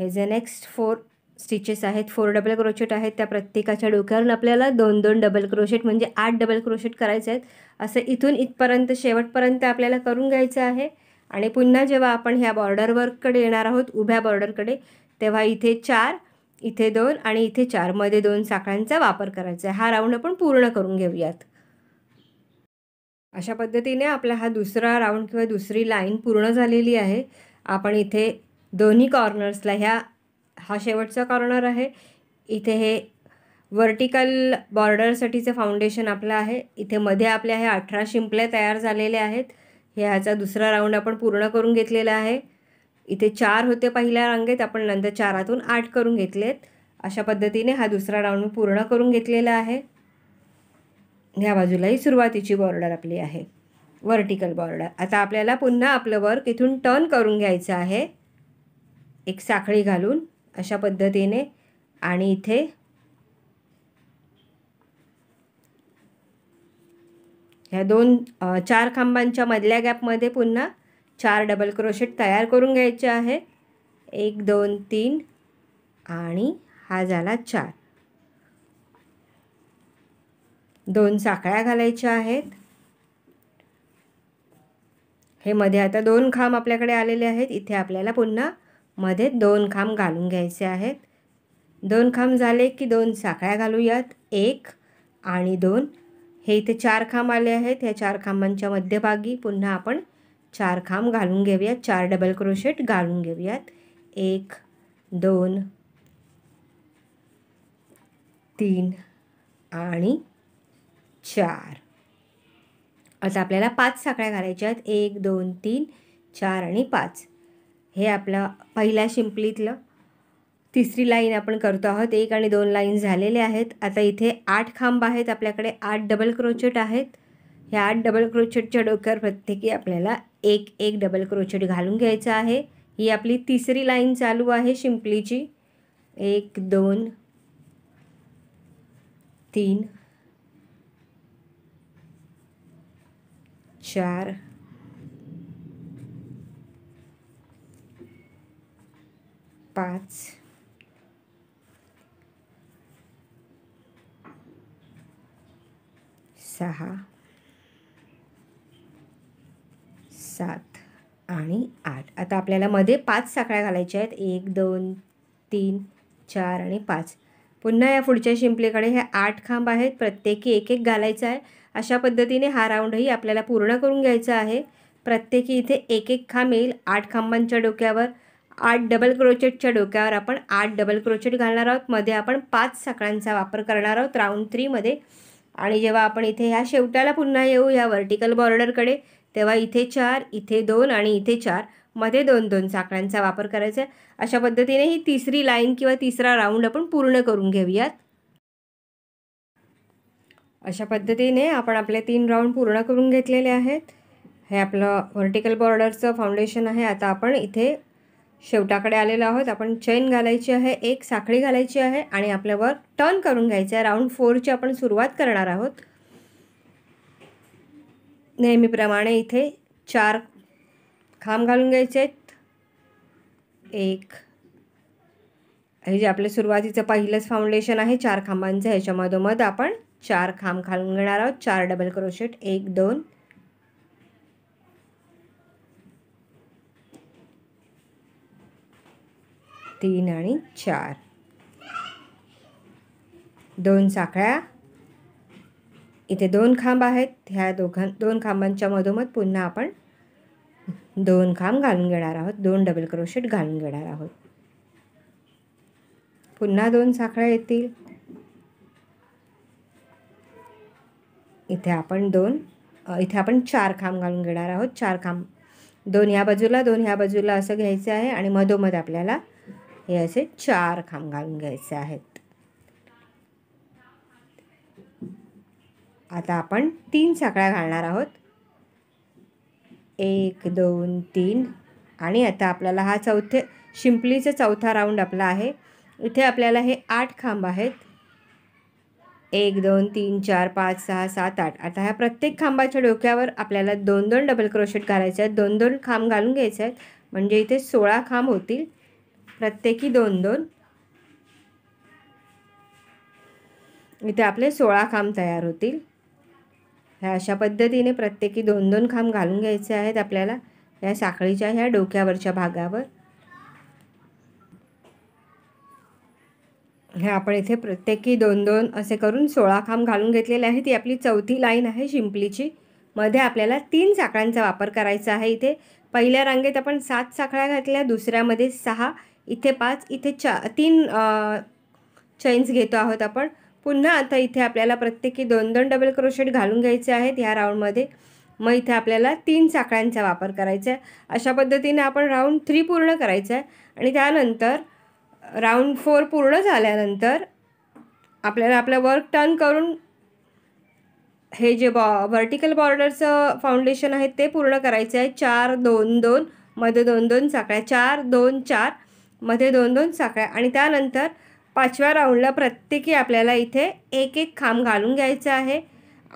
हे जे नेक्स्ट फोर स्टिचेस आहेत फोर डबल क्रोशेट आहेत त्या प्रत्येकाच्या डोक्यावरून आपल्याला दोन दोन डबल क्रोशेट म्हणजे आठ डबल क्रोशेट करायचे आहेत असं इथून इथपर्यंत शेवटपर्यंत आपल्याला करून घ्यायचं आहे आणि पुन्हा जेव्हा आपण ह्या बॉर्डर वर्ककडे येणार आहोत उभ्या बॉर्डरकडे तेव्हा इथे चार इथे दोन आणि इथे चार मध्ये दोन साखळ्यांचा वापर करायचा आहे हा राऊंड आपण पूर्ण करून घेऊयात अशा पद्धतीने आपला हा दुसरा राऊंड किंवा दुसरी लाईन पूर्ण झालेली आहे आपण इथे दोन्ही कॉर्नर्सला ह्या हा शेवटचा कॉर्नर आहे इथे हे वर्टिकल बॉर्डरसाठीचं फाउंडेशन आपलं आहे इथे मध्ये आपले हे अठरा शिंपले तयार झालेले आहेत ह्याचा दुसरा राऊंड आपण पूर्ण करून घेतलेला आहे इथे चार होते पहिल्या रांगेत आपण नंतर चारातून आठ करून घेतलेत अशा पद्धतीने हा दुसरा राऊंड पूर्ण करून घेतलेला आहे ह्या बाजूलाही सुरुवातीची बॉर्डर आपली आहे वर्टिकल बॉर्डर आता आपल्याला पुन्हा आपलं वर्क इथून टर्न करून घ्यायचं आहे एक साखळी घालून अशा पद्धतीने आणि इथे ह्या दोन चार खांबांच्या मधल्या गॅपमध्ये पुन्हा चार डबल क्रोशेट तयार करून घ्यायचे आहे एक दोन तीन आणि हा झाला चार दोन साखळ्या घालायच्या आहेत हे मध्ये आता दोन खांब आपल्याकडे आलेले आहेत इथे आपल्याला पुन्हा मध्ये दोन खांब घालून घ्यायचे आहेत दोन खांब झाले की दोन साखळ्या घालूयात एक आणि दोन हे इथे चार खांब आले आहेत ह्या चार खांबांच्या मध्यभागी पुन्हा आपण चार खांब घालून घेऊयात चार डबल क्रोशेट घालून घेऊयात एक दोन तीन आणि चार आता आपल्याला पाच साखळ्या घालायच्या आहेत एक दोन तीन चार आणि पाच हे आपलं पहिल्या शिंपलीतलं तिसरी लाईन आपण करतो आहोत एक आणि दोन लाईन झालेले आहेत आता इथे आठ खांब आहेत आपल्याकडे आठ डबल क्रोचेट आहेत ह्या आठ डबल क्रोचेटच्या डोक्यावर प्रत्येकी आपल्याला एक एक डबल क्रोचेट घालून घ्यायचं आहे ही आपली तिसरी लाईन चालू आहे शिंपलीची एक दोन तीन चार पाच सहा सात आणि आठ आता आपल्याला मध्ये पाच साखळ्या घालायच्या आहेत एक दोन तीन चार आणि पाच पुन्हा या पुढच्या शिंपलेकडे हे आठ खांब आहेत प्रत्येकी एक एक घालायचं आहे अशा पद्धतीने हा राऊंडही आपल्याला पूर्ण करून घ्यायचा आहे प्रत्येकी इथे एक एक खांब येईल आठ खांबांच्या डोक्यावर आठ डबल क्रोचेटच्या डोक्यावर आपण आठ डबल क्रोचेट घालणार आहोत मध्ये आपण पाच साखळ्यांचा वापर करणार आहोत राऊंड थ्रीमध्ये आणि जेव्हा आपण इथे ह्या शेवट्याला पुन्हा येऊ ह्या व्हर्टिकल बॉर्डरकडे तेव्हा इथे चार इथे दोन आणि इथे चार मध्ये दोन दोन साखळ्यांचा वापर करायचा अशा पद्धतीने ही तिसरी लाईन किंवा तिसरा राऊंड आपण पूर्ण करून घेऊयात अशा पद्धतीने आपण आपले तीन राऊंड पूर्ण करून घेतलेले आहेत हे आपलं व्हर्टिकल बॉर्डरचं फाउंडेशन आहे आता आपण इथे शेवटाकडे आलेलो आहोत आपण चैन घालायची आहे एक साखळी घालायची आहे आणि आपल्यावर टर्न करून घ्यायचं आहे राऊंड फोरची आपण सुरुवात करणार आहोत नेहमीप्रमाणे इथे चार खांब घालून घ्यायचे आहेत एक हे जे आपलं सुरुवातीचं पहिलंच फाउंडेशन आहे चार खांबांचं ह्याच्यामधोमध आपण चार खांब घालून घेणार आहोत चार डबल क्रोशेट एक दोन तीन आणि चार दोन साखळ्या इथे दोन खांब आहेत ह्या दोघां दोन खांबांच्या मधोमध पुन्हा आपण दोन खांब घालून घेणार आहोत दोन डबल क्रोशेट घालून घेणार आहोत पुन्हा दोन साखळ्या येतील इथे आपण दोन इथे आपण चार खांब घालून घेणार आहोत चार खांब दोन ह्या बाजूला दोन ह्या बाजूला असं घ्यायचं आहे आणि मधोमध आपल्याला हे असे चार खांब घालून घ्यायचे आहेत आता आपण तीन साखळ्या घालणार आहोत एक दोन तीन आणि आता आपल्याला हा चौथे शिंपलीचा चौथा राऊंड आपला आहे इथे आपल्याला हे आठ खांब आहेत एक दोन तीन चार पाच सहा सात आठ आता ह्या प्रत्येक खांबाच्या डोक्यावर आपल्याला दोन दोन डबल क्रोशेट घालायचे आहेत दोन दोन खांब घालून घ्यायचे आहेत म्हणजे इथे सोळा खांब होतील प्रत्येकी दोन दोन इथे आपले सोळा खांब तयार होतील ह्या अशा पद्धतीने प्रत्येकी दोन दोन खांब घालून घ्यायचे आहेत आपल्याला या साखळीच्या ह्या डोक्यावरच्या भागावर हे आपण इथे प्रत्येकी दोन दोन असे करून सोळा खांब घालून घेतलेले आहेत ती आपली चौथी लाईन आहे शिंपलीची मध्ये आपल्याला तीन साखळ्यांचा वापर करायचा आहे इथे पहिल्या रांगेत आपण सात साखळ्या घातल्या दुसऱ्यामध्ये सहा इथे पाच इथे चा तीन चैन्स घेतो आहोत आपण पुन्हा आता इथे आपल्याला प्रत्येकी दोन दोन डबल क्रोशेट घालून घ्यायचे आहेत ह्या राऊंडमध्ये मग इथे आपल्याला तीन साखळ्यांचा वापर करायचा आहे अशा पद्धतीने आपण राऊंड थ्री पूर्ण करायचं आहे आणि त्यानंतर राऊंड फोर पूर्ण झाल्यानंतर आपल्याला आपलं वर्क टर्न करून हे जे बॉ व्हर्टिकल बॉर्डरचं फाउंडेशन आहे ते पूर्ण करायचं आहे चार दोन दोन मध्ये दोन दोन साखळ्या चार दोन चार मध्ये दोन दोन साखळ्या आणि त्यानंतर पाचव्या राऊंडला प्रत्येकी आपल्याला इथे एक एक खांब घालून घ्यायचा आहे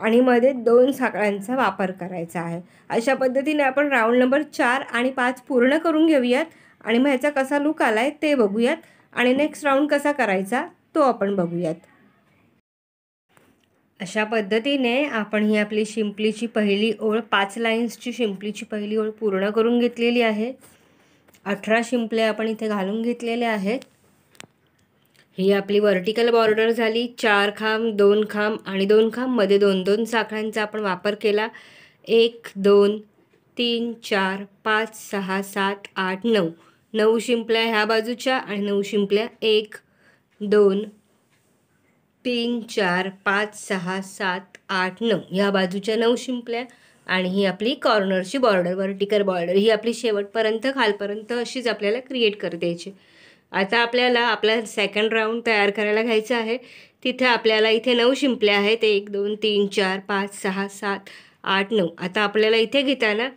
आणि मध्ये दोन साखळ्यांचा वापर करायचा आहे अशा पद्धतीने आपण राऊंड नंबर चार आणि पाच पूर्ण करून घेऊयात आणि मग ह्याचा कसा लूक आला आहे ते बघूयात आणि नेक्स्ट राऊंड कसा करायचा तो आपण बघूयात अशा पद्धतीने आपण ही आपली शिंपलीची पहिली ओळ पाच लाईन्सची शिंपलीची पहिली ओळ पूर्ण करून घेतलेली आहे अठरा शिंपले आपण इथे घालून घेतलेले आहेत ही आपली व्हर्टिकल बॉर्डर झाली चार खांब दोन खांब आणि दोन खांबमध्ये दोन दोन साखळ्यांचा आपण वापर केला एक दोन तीन चार पाच सहा सात आठ नऊ नऊ शिंपल्या ह्या बाजूच्या आणि नऊ शिंपल्या एक दोन तीन चार पाच सहा सात आठ नऊ ह्या बाजूच्या नऊ शिंपल्या आणि ही आपली कॉर्नरची बॉर्डर वर्टिकल बॉर्डर ही आपली शेवटपर्यंत खालपर्यंत अशीच आपल्याला क्रिएट कर द्यायची आता आपल्याला आपला सेकंड राऊंड तयार करायला घ्यायचा आहे तिथे आपल्याला इथे नऊ शिंपल्या आहेत एक दोन तीन चार पाच सहा सात आठ नऊ आता आपल्याला इथे घेताना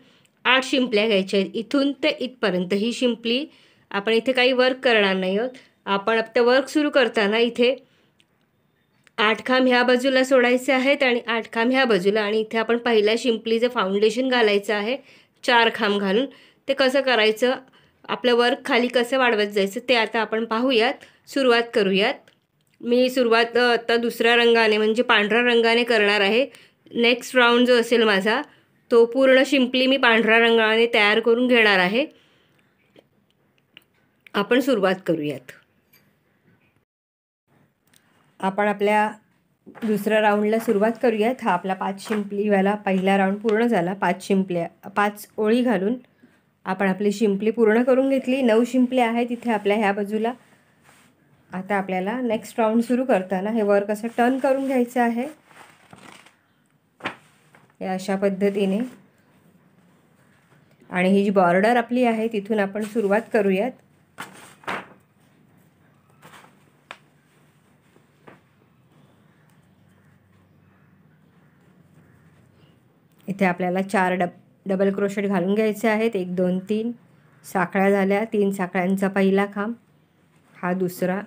आठ शिंपल्या घ्यायच्या आहेत इथून ते इथपर्यंत ही शिंपली आपण इथे काही वर्क करणार नाही आहोत आपण आता वर्क सुरू करताना इथे आठ खांब ह्या बाजूला सोडायचे आहेत आणि आठ खांब ह्या बाजूला आणि इथे आपण पहिल्या शिंपली जे फाउंडेशन घालायचं आहे चार खांब घालून ते कसं करायचं आपलं वर्क खाली कसं वाढवत जायचं ते आता आपण पाहूयात सुरुवात करूयात मी सुरुवात आता दुसऱ्या रंगाने म्हणजे पांढऱ्या रंगाने करणार आहे नेक्स्ट राऊंड जो असेल माझा तो पूर्ण शिंपली मी पांढऱ्या रंगाने तयार करून घेणार आहे आपण सुरुवात करूयात आपण आपल्या दुसऱ्या राऊंडला सुरुवात करूयात हा आपला पाच शिंपलीवाला पहिला राऊंड पूर्ण झाला पाच शिंपल्या पाच ओळी घालून आपण आपली शिंपली पूर्ण करून घेतली नऊ शिंपले आहेत तिथे आपल्या ह्या बाजूला आता आपल्याला नेक्स्ट राऊंड सुरू करताना हे वर्क असं टर्न करून घ्यायचं आहे या अशा पद्धतीने आणि ही जी बॉर्डर आपली आहे तिथून आपण सुरुवात करूयात इथे आपल्याला चार डब डबल क्रोशेट घालून घ्यायचे आहेत एक दोन तीन साखळ्या झाल्या तीन साखळ्यांचा पहिला खांब हा दुसरा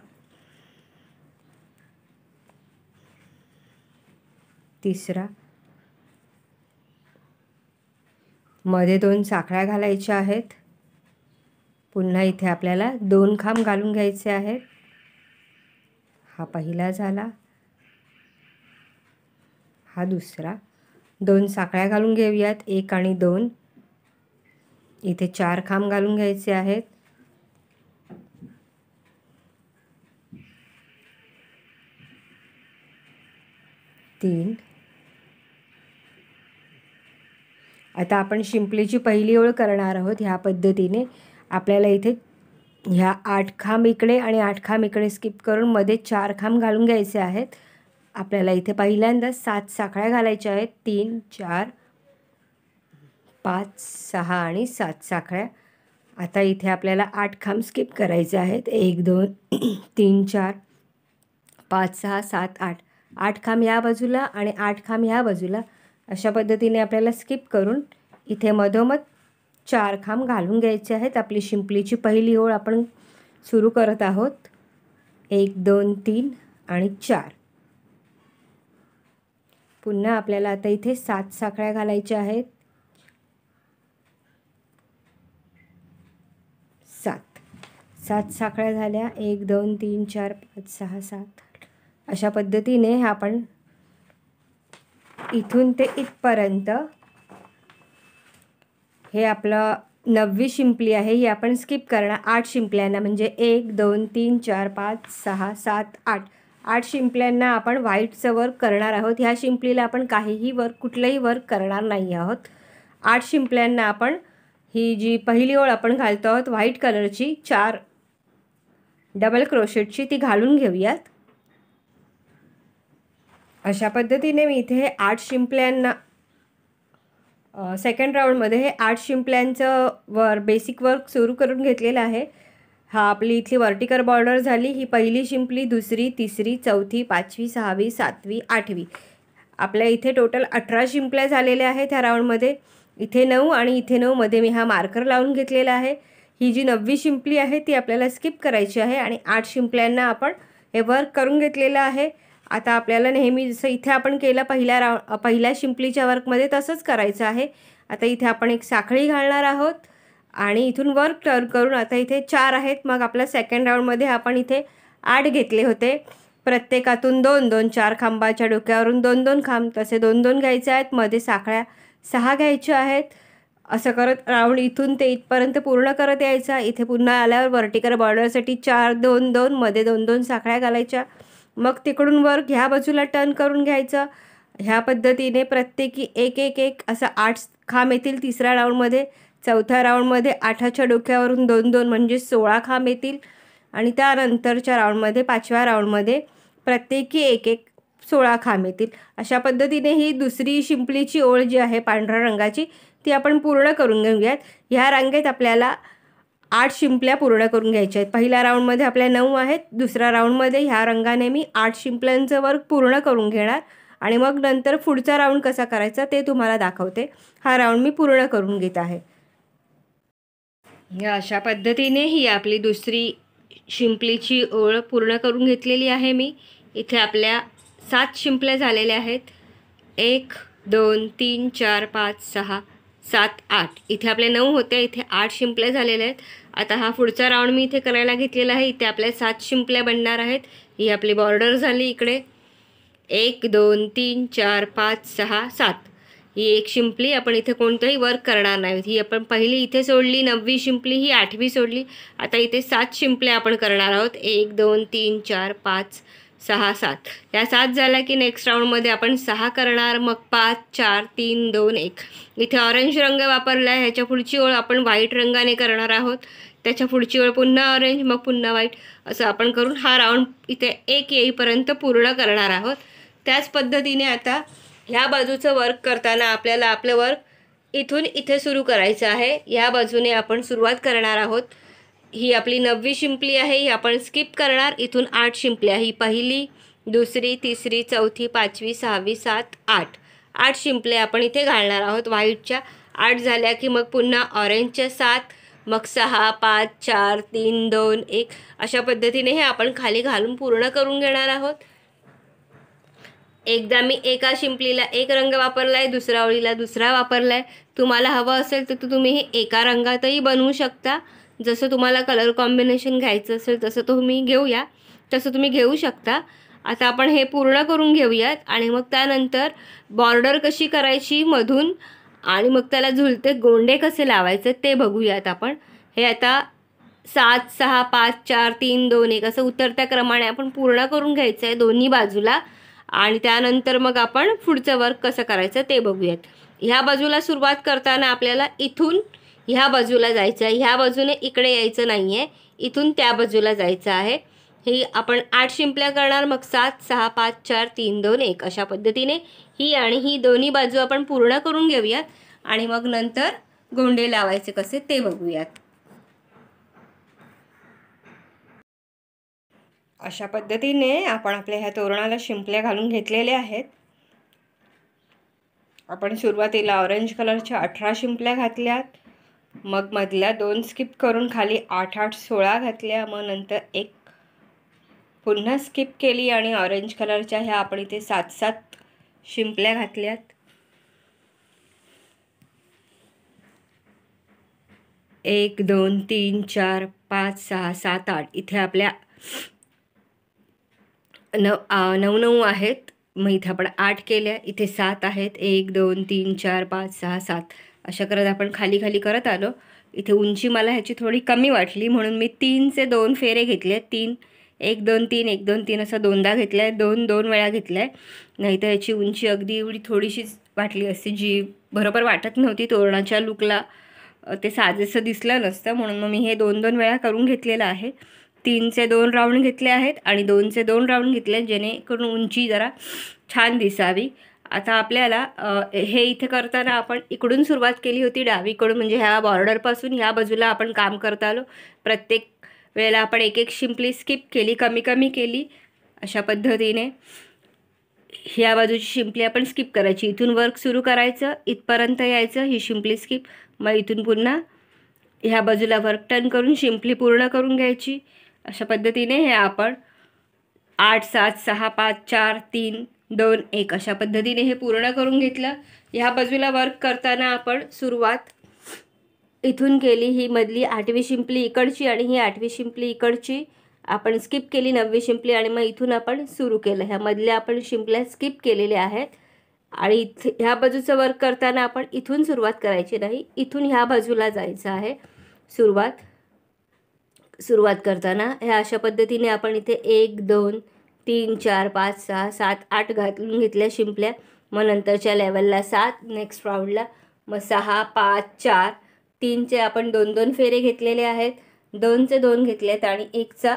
तिसरा मध्ये दोन साखळ्या घालायच्या आहेत पुन्हा इथे आपल्याला दोन खांब घालून घ्यायचे आहेत हा पहिला झाला हा दुसरा दोन साखळ्या घालून घेऊयात एक आणि दोन इथे चार खांब घालून घ्यायचे आहेत तीन आता आपण शिंपलीची पहिली ओळ करणार आहोत ह्या पद्धतीने आपल्याला इथे ह्या आठ खांब इकडे आणि आठ खांब इकडे स्किप करून मध्ये चार खांब घालून घ्यायचे आहेत आपल्याला इथे पहिल्यांदा सात साखळ्या घालायच्या आहेत तीन चार पाच सहा आणि सात साखळ्या आता इथे आपल्याला आठ खांब स्किप करायचे आहेत एक दोन तीन चार पाच सहा सात आठ आठ खांब या बाजूला आणि आठ खांब ह्या बाजूला अशा पद्धतीने आपल्याला स्किप करून इथे मधोमध चार खांब घालून घ्यायचे आहेत आपली शिंपलीची पहिली ओळ आपण सुरू करत आहोत एक दोन तीन आणि चार पुन्हा आपल्याला आता इथे सात साखळ्या घालायच्या आहेत सात सात साखळ्या झाल्या एक दोन तीन चार पाच सहा सात अशा पद्धतीने आपण इथून ते इथपर्यंत हे आपलं नववी शिंपली आहे ही आपण स्किप करणार आठ शिंपल्यांना म्हणजे एक दोन तीन चार पाच सहा सात आठ आठ शिंपल्यांना आपण व्हाईटचं वर्क करणार आहोत ह्या शिंपलीला आपण काहीही वर्क कुठलंही वर्क करणार नाही आहोत आठ शिंपल्यांना आपण ही जी पहिली ओळ आपण घालतो आहोत व्हाईट कलरची चार डबल क्रोशेटची ती घालून घेऊयात अशा पद्धतीने मी इथे आठ शिंपल्यांना सेकंड राऊंडमध्ये हे आठ शिंपल्यांचं वर बेसिक वर्क सुरू करून घेतलेलं आहे हा आपली इथली वर्टिकल बॉर्डर झाली ही पहिली शिंपली दुसरी तिसरी चौथी पाचवी सहावी सातवी आठवी आपल्या इथे टोटल अठरा शिंपल्या झालेल्या आहेत ह्या राऊंडमध्ये इथे नऊ आणि इथे नऊमध्ये मध्ये मी हा मार्कर लावून घेतलेला आहे ही जी नववी शिंपली आहे ती आपल्याला स्किप करायची आहे आणि आठ शिंपल्यांना आपण हे वर्क करून घेतलेलं आहे आता आपल्याला नेहमी जसं इथे आपण केलं पहिल्या राऊंड पहिल्या शिंपलीच्या वर्कमध्ये तसंच करायचं आहे आता इथे आपण एक साखळी घालणार आहोत आणि इथून वर्क टर्न करून आता इथे चार आहेत मग आपल्या सेकंड राऊंडमध्ये आपण इथे आठ घेतले होते प्रत्येकातून दोन दोन चार खांबाच्या डोक्यावरून दोन दोन खांब तसे दोन दोन घ्यायचे आहेत मध्ये साखळ्या सहा घ्यायच्या आहेत असं करत राऊंड इथून ते इथपर्यंत पूर्ण करत यायचा इथे पुन्हा आल्यावर वर्टिकल बॉर्डरसाठी चार दोन दोन मध्ये दोन दोन साखळ्या घालायच्या मग तिकडून वर ह्या बाजूला टर्न करून घ्यायचं ह्या पद्धतीने प्रत्येकी एक एक एक असं आठ खांब येतील तिसऱ्या राऊंडमध्ये चौथ्या राऊंडमध्ये आठाच्या डोक्यावरून दोन दोन म्हणजे सोळा खांब येतील आणि त्यानंतरच्या राऊंडमध्ये पाचव्या राऊंडमध्ये प्रत्येकी एक एक सोळा खांब येतील अशा पद्धतीने ही दुसरी शिंपलीची ओळ जी आहे पांढऱ्या रंगाची ती आपण पूर्ण करून घेऊयात ह्या रांगेत आपल्याला आठ शिंपल्या पूर्ण करून घ्यायच्या आहेत पहिल्या राऊंडमध्ये आपल्या नऊ आहेत दुसऱ्या राऊंडमध्ये ह्या रंगाने मी आठ शिंपल्यांचं वर्क पूर्ण करून घेणार आणि मग नंतर पुढचा राऊंड कसा करायचा ते तुम्हाला दाखवते हा राऊंड मी पूर्ण करून घेत आहे या अशा पद्धतीने ही आपली दुसरी शिंपलीची ओळ पूर्ण करून घेतलेली आहे मी इथे आपल्या सात शिंपल्या झालेल्या आहेत एक दोन तीन चार पाच सहा सात आठ इथे आपल्या नऊ होत्या इथे आठ शिंपल्या झालेल्या आहेत आता हा पुढचा राऊंड मी इथे करायला घेतलेला आहे इथे आपल्या सात शिंपल्या बनणार आहेत ही आपली बॉर्डर झाली इकडे एक दोन तीन चार पाच सहा सात ही एक शिंपली आपण इथे कोणतंही वर्क करणार नाहीत ही आपण पहिली इथे सोडली नववी शिंपली ही आठवी सोडली आता इथे सात शिंपल्या आपण करणार आहोत एक दोन तीन चार पाच सहा सात या सात झाल्या की नेक्स्ट राऊंडमध्ये आपण सहा करणार मग पाच चार तीन दोन एक इथे ऑरेंज रंग वापरला आहे ह्याच्या पुढची ओळ आपण व्हाईट रंगाने करणार आहोत त्याच्या पुढची ओळ पुन्हा ऑरेंज मग पुन्हा व्हाईट असं आपण करून हा राऊंड इथे एक येईपर्यंत पूर्ण करणार आहोत त्याच पद्धतीने आता ह्या बाजूचं वर्क करताना आपल्याला आपलं वर्क इथून इथे सुरू करायचं आहे ह्या बाजूने आपण सुरुवात करणार आहोत ही आपली नववी शिंपली आहे ही आपण स्किप करणार इथून आठ शिंपल्या ही पहिली दुसरी तिसरी चौथी पाचवी सहावी सात आठ आठ शिंपले आपण इथे घालणार आहोत व्हाईटच्या आठ झाल्या की मग पुन्हा ऑरेंजच्या सात मग सहा पाच चार तीन दोन एक अशा पद्धतीने हे आपण खाली घालून पूर्ण करून घेणार आहोत एकदा मी एका शिंपलीला एक रंग वापरला आहे दुसऱ्या ओळीला दुसरा वापरला आहे तुम्हाला हवं असेल तर तुम्ही हे एका रंगातही बनवू शकता जसं तुम्हाला कलर कॉम्बिनेशन घ्यायचं असेल तसं तुम्ही घेऊया तसं तुम्ही घेऊ शकता आता आपण हे पूर्ण करून घेऊयात आणि मग त्यानंतर बॉर्डर कशी करायची मधून आणि मग त्याला झुलते गोंडे कसे लावायचे ते बघूयात आपण हे आता सात सहा पाच चार तीन दोन एक असं उतरत्या क्रमाने आपण पूर्ण करून घ्यायचं आहे दोन्ही बाजूला आणि त्यानंतर मग आपण पुढचं वर्क कसं करायचं ते बघूयात ह्या बाजूला सुरुवात करताना आपल्याला इथून ह्या बाजूला जायचं आहे ह्या बाजूने इकडे यायचं नाही आहे इथून त्या बाजूला जायचं आहे ही आपण आठ शिंपल्या करणार मग सात सहा पाच चार तीन दोन एक अशा पद्धतीने ही आणि ही दोन्ही बाजू आपण पूर्ण करून घेऊयात आणि मग नंतर गोंडे लावायचे कसे ते बघूयात अशा पद्धतीने आपण आपल्या ह्या तोरणाला शिंपल्या घालून घेतलेल्या आहेत आपण सुरुवातीला ऑरेंज कलरच्या अठरा शिंपल्या घातल्यात मग मधल्या दोन स्किप करून खाली आठ आठ सोळा घातल्या मग नंतर एक पुन्हा स्किप केली आणि ऑरेंज कलरच्या ह्या आपण इथे सात सात शिंपल्या घातल्यात एक दोन तीन चार पाच सहा सात आठ इथे आपल्या नऊ नऊ आहेत मग इथे आपण आठ केल्या इथे सात आहेत एक दोन तीन चार पाच सहा सात अशा करत आपण खाली खाली करत आलो इथे उंची मला ह्याची थोडी कमी वाटली म्हणून मी तीनचे दोन फेरे घेतले तीन एक दोन तीन एक दोन तीन असं दोनदा घेतलं आहे दोन दोन वेळा घेतलं आहे नाहीतर ह्याची उंची अगदी एवढी थोडीशीच वाटली असती जी बरोबर वाटत नव्हती तोरणाच्या लुकला ते साजेसं दिसलं नसतं म्हणून मग मी हे दोन दोन वेळा करून घेतलेलं आहे तीनचे दोन राऊंड घेतले आहेत आणि दोनचे दोन राऊंड घेतले जेणेकरून उंची जरा छान दिसावी आता आपल्याला हे इथे करताना आपण इकडून सुरुवात केली होती डावीकडून म्हणजे ह्या बॉर्डरपासून ह्या बाजूला आपण काम करता आलो प्रत्येक वेळेला आपण एक एक शिंपली स्किप केली कमी कमी केली अशा पद्धतीने ह्या बाजूची शिंपली आपण स्किप करायची इथून वर्क सुरू करायचं इथपर्यंत यायचं ही शिंपली स्किप मग इथून पुन्हा ह्या बाजूला वर्क टर्न करून शिंपली पूर्ण करून घ्यायची अशा पद्धतीने हे आपण आठ सात सहा पाच चार तीन दोन एक अशा पद्धतीने हे पूर्ण करून घेतलं ह्या बाजूला वर्क करताना आपण सुरुवात इथून केली ही मधली आठवी शिंपली इकडची आणि ही आठवी शिंपली इकडची आपण स्किप केली नववी शिंपली आणि मग इथून आपण सुरू केलं ह्या मधल्या आपण शिंपल्या स्किप केलेल्या आहेत आणि इथ ह्या बाजूचं वर्क करताना आपण इथून सुरुवात करायची नाही इथून ह्या बाजूला जायचं आहे सुरुवात सुरुवात करताना ह्या अशा पद्धतीने आपण इथे एक दोन तीन चार पाच सहा सात आठ घालून घेतल्या शिंपल्या मग नंतरच्या लेवलला सात नेक्स्ट राऊंडला मग सहा पाच चार तीनचे आपण दोन दोन फेरे घेतलेले आहेत दोनचे दोन घेतले आहेत आणि एकचा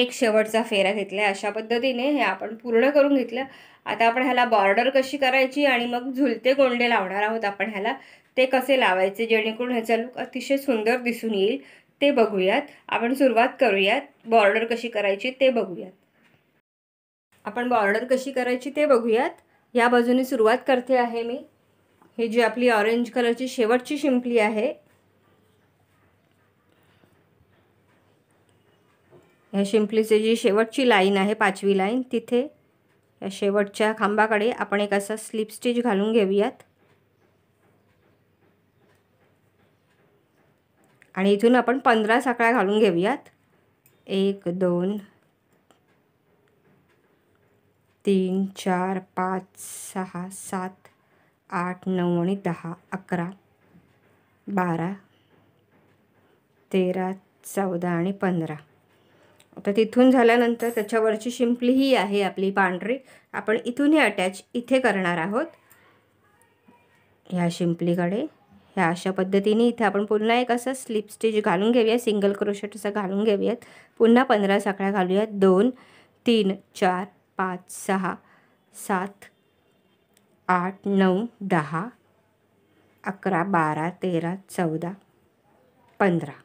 एक शेवटचा फेरा घेतला अशा पद्धतीने हे आपण पूर्ण करून घेतलं आता आपण ह्याला बॉर्डर कशी करायची आणि मग झुलते गोंडे लावणार आहोत आपण ह्याला ते कसे लावायचे जेणेकरून ह्याचा लुक अतिशय सुंदर दिसून येईल ते बघूयात आपण सुरुवात करूयात बॉर्डर कशी करायची ते बघूयात आपण बॉर्डर कशी करायची ते बघूयात या बाजूने सुरुवात करते आहे मी ही जी आपली ऑरेंज कलरची शेवटची शिंपली आहे या शिंपलीचे जी शेवटची लाईन आहे पाचवी लाईन तिथे या शेवटच्या खांबाकडे आपण एक असा स्लिप स्टिच घालून घेऊयात आणि इथून आपण पंधरा साखळ्या घालून घेऊयात एक दोन तीन चार पाच सहा सात आठ नऊ आणि दहा अकरा बारा तेरा चौदा आणि पंधरा आता तिथून झाल्यानंतर त्याच्यावरची शिंपली ही आहे आपली पांढरी आपण इथूनही अटॅच इथे करणार आहोत ह्या शिंपलीकडे ह्या अशा पद्धतीने इथे आपण पुन्हा एक असं स्लिप स्टिच घालून घेऊया सिंगल क्रोशेट असं घालून घेऊयात पुन्हा पंधरा साखळ्या घालूयात दोन तीन चार पाच सहा सात आठ नऊ दहा अकरा बारा तेरा चौदा पंधरा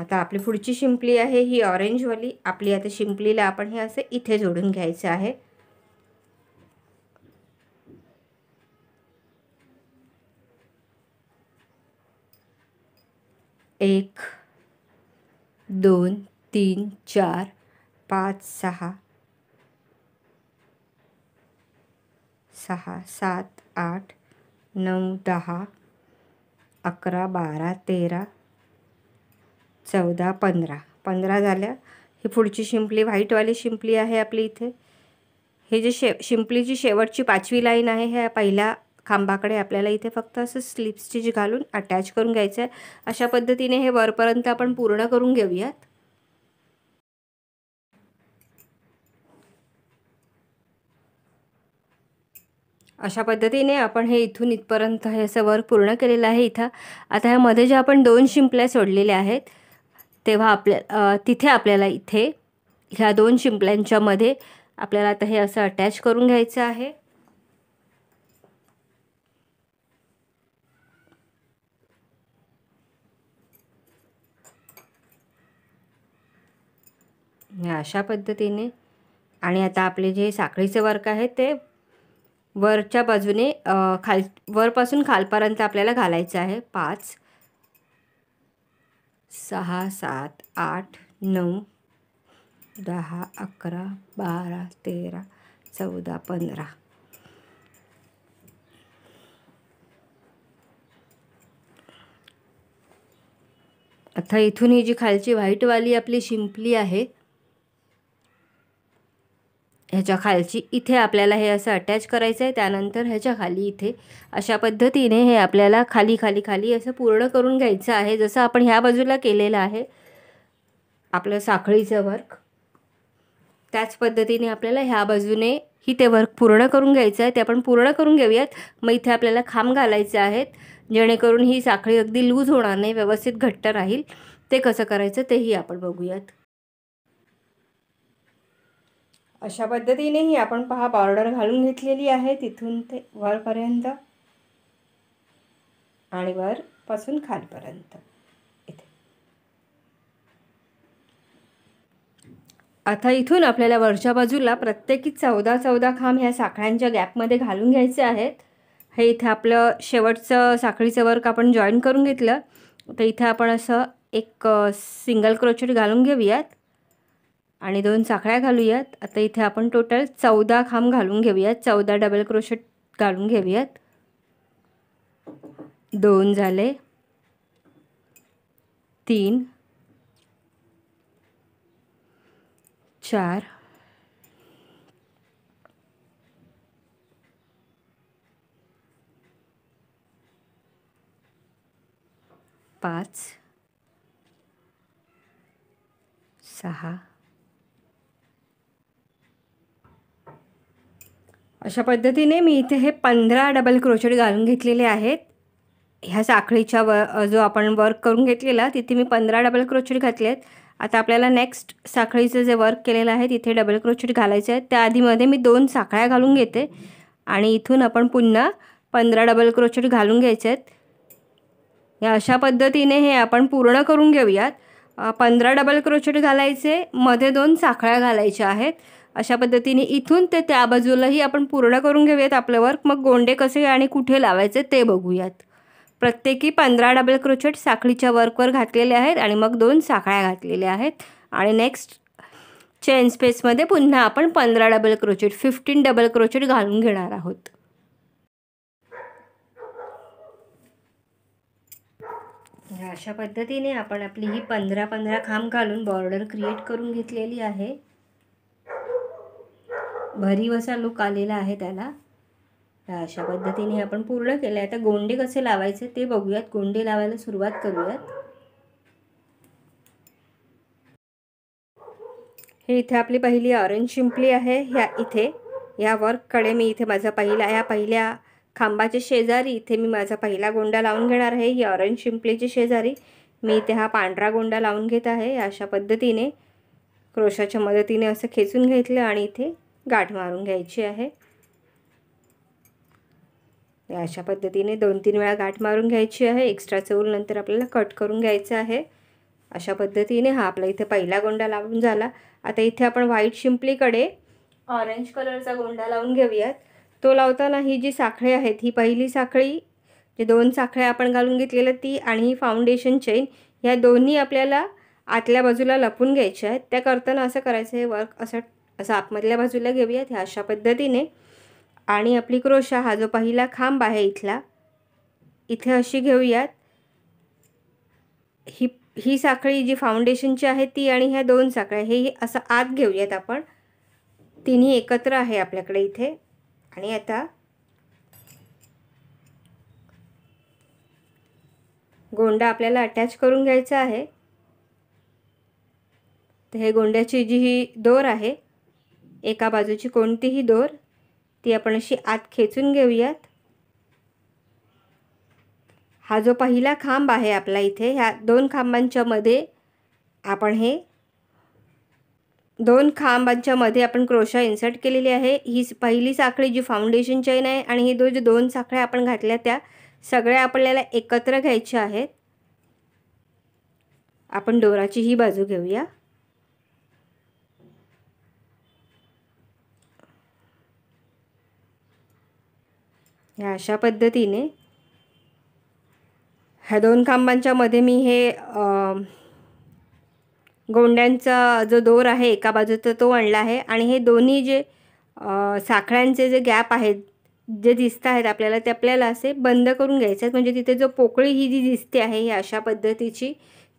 आता आपली पुढची शिंपली आहे ही ऑरेंजवाली आपली आता शिंपलीला आपण हे असे इथे जोडून घ्यायचं आहे एक दोन तीन चार पाच सहा सहा सात आठ नऊ दहा अकरा बारा तेरा चौदा पंधरा पंधरा झाल्या ही पुढची शिंपली व्हाईटवाली शिंपली आहे आपली इथे हे जे शे शिंपलीची शेवटची पाचवी लाईन आहे ह्या पहिल्या खांबाकडे आपल्याला इथे फक्त असं स्लीप स्टिच घालून अटॅच करून घ्यायचं आहे अशा पद्धतीने हे वरपर्यंत आपण पूर्ण करून घेऊयात अशा पद्धतीने आपण हे इथून इथपर्यंत हे असं वर्क पूर्ण केलेलं आहे इथं आता ह्यामध्ये जे आपण दोन शिंपल्या सोडलेल्या आहेत तेव्हा आपल्या तिथे आपल्याला इथे ह्या दोन शिंपल्यांच्यामध्ये आपल्याला आता हे असं अटॅच करून घ्यायचं आहे अशा पद्धतीने आणि आता आपले जे साखळीचे वर्क आहे ते वरच्या बाजूने खाल वरपासून खालपर्यंत आपल्याला घालायचं आहे पाच सहा सात आठ नऊ दहा अकरा बारा तेरा चौदा पंधरा आता इथून ही जी खालची व्हाईटवाली आपली शिंपली आहे ह्याच्या खालची इथे आपल्याला हे असं अटॅच करायचं आहे त्यानंतर ह्याच्या खाली इथे अशा पद्धतीने हे आपल्याला खाली खाली खाली असं पूर्ण करून घ्यायचं आहे जसं आपण ह्या बाजूला केलेलं आहे आपलं साखळीचं वर्क त्याच पद्धतीने आपल्याला ह्या बाजूने ही ते वर्क पूर्ण करून घ्यायचं आहे ते आपण पूर्ण करून घेऊयात मग इथे आपल्याला खांब घालायचे आहेत जेणेकरून ही साखळी अगदी लूज होणार नाही व्यवस्थित घट्ट राहील ते कसं करायचं तेही आपण बघूयात अशा पद्धतीनेही आपण पहा पावडर घालून घेतलेली आहे तिथून ते वरपर्यंत आणि वरपासून खालपर्यंत इथे आता इथून आपल्याला वरच्या बाजूला प्रत्येकी चौदा चौदा खांब ह्या साखळ्यांच्या गॅपमध्ये घालून घ्यायचे आहेत हे इथे आपलं शेवटचं साखळीचं वर्क आपण जॉईन करून घेतलं तर इथे आपण असं एक सिंगल क्रोचेट घालून घेऊयात आणि दोन साखळ्या घालूयात आता इथे आपण टोटल चौदा खांब घालून घेऊयात चौदा डबल क्रोशेट घालून घेऊयात दोन झाले तीन चार पाच सहा अशा पद्धतीने मी इथे हे पंधरा डबल क्रोचेट घालून घेतलेले आहेत ह्या साखळीच्या व जो आपण वर्क करून घेतलेला तिथे मी पंधरा डबल क्रोचेट घातले आहेत आता आपल्याला नेक्स्ट साखळीचं जे वर्क केलेलं आहे तिथे डबल क्रोचेट घालायचं आहे त्या आधीमध्ये मी दोन साखळ्या घालून घेते आणि इथून आपण पुन्हा पंधरा डबल क्रोचेट घालून घ्यायचे आहेत या अशा पद्धतीने हे आपण पूर्ण करून घेऊयात पंधरा डबल क्रोचेट घालायचे मध्ये दोन साखळ्या घालायच्या आहेत अशा पद्धतीने इथून ते त्या बाजूलाही आपण पूर्ण करून घेऊयात आपलं वर्क मग गोंडे कसे आणि कुठे लावायचे ते बघूयात प्रत्येकी पंधरा डबल क्रोचेट साखळीच्या वर्कवर घातलेले आहेत आणि मग दोन साखळ्या घातलेल्या आहेत आणि नेक्स्ट चेन स्पेसमध्ये पुन्हा आपण पंधरा double crochet fifteen double crochet घालून घेणार आहोत अशा पद्धतीने आपण आपली ही पंधरा पंधरा खांब घालून बॉर्डर क्रिएट करून घेतलेली आहे भरीव असा लुक आलेला आहे त्याला तर अशा पद्धतीने आपण पूर्ण केलं आहे आता गोंडे कसे लावायचे ते बघूयात गोंडे लावायला सुरुवात करूयात हे इथे आपली पहिली ऑरेंज शिंपली आहे ह्या इथे या वर्ककडे मी इथे माझा पहिला या पहिल्या खांबाच्या शेजारी इथे मी माझा पहिला गोंडा लावून घेणार आहे ही ऑरेंज शिंपलीची शेजारी मी इथे हा पांढरा गोंडा लावून घेत आहे अशा पद्धतीने क्रोशाच्या मदतीने असं खेचून घेतलं आणि इथे गाठ मारून घ्यायची आहे अशा पद्धतीने दोन तीन वेळा गाठ मारून घ्यायची आहे एक्स्ट्रा चौल नंतर आपल्याला कट करून घ्यायचं आहे अशा पद्धतीने हा आपला इथे पहिला गोंडा लावून झाला आता इथे आपण व्हाईट शिंपलीकडे ऑरेंज कलरचा गोंडा लावून घेऊयात तो लावताना ही जी साखळी आहेत ही पहिली साखळी जे दोन साखळ्या आपण घालून घेतलेल्या ती आणि ही फाउंडेशन चेन ह्या दोन्ही आपल्याला आतल्या बाजूला लपून घ्यायच्या आहेत त्या करताना असं करायचं हे वर्क असं असं आतमधल्या बाजूला घेऊयात ह्या अशा पद्धतीने आणि आपली क्रोशा हा जो पहिला खांब आहे इथला इथे अशी घेऊयात ही ही साखळी जी फाउंडेशनची आहे ती आणि ह्या दोन साखळ्या हे असं आत घेऊयात आपण तिन्ही एकत्र आहे आपल्याकडे इथे आणि आता गोंडा आपल्याला अटॅच करून घ्यायचा आहे तर हे गोंड्याची जी ही दोर आहे एका बाजूची कोणतीही दोर ती आपण अशी आत खेचून घेऊयात हा जो पहिला खांब आहे आपला इथे ह्या दोन खांबांच्या मध्ये आपण हे दोन खांबांच्या मध्ये आपण क्रोशा इन्सर्ट केलेली आहे ही पहिली साखळी जी फाउंडेशन चेन आहे आणि ही दो जे दोन साखळ्या आपण घातल्या त्या सगळ्या आपल्याला एकत्र घ्यायच्या आहेत आपण डोराची ही बाजू घेऊया ह्या अशा पद्धतीने ह्या दोन खांबांच्या मध्ये मी हे गोंड्यांचा जो दोर आहे एका बाजूचा तो आणला आहे आणि हे दोन्ही जे साखळ्यांचे जे गॅप आहेत जे दिसत आहेत आपल्याला ते आपल्याला असे बंद करून घ्यायचे आहेत म्हणजे तिथे जो पोकळी ही जी दिसते आहे ही अशा पद्धतीची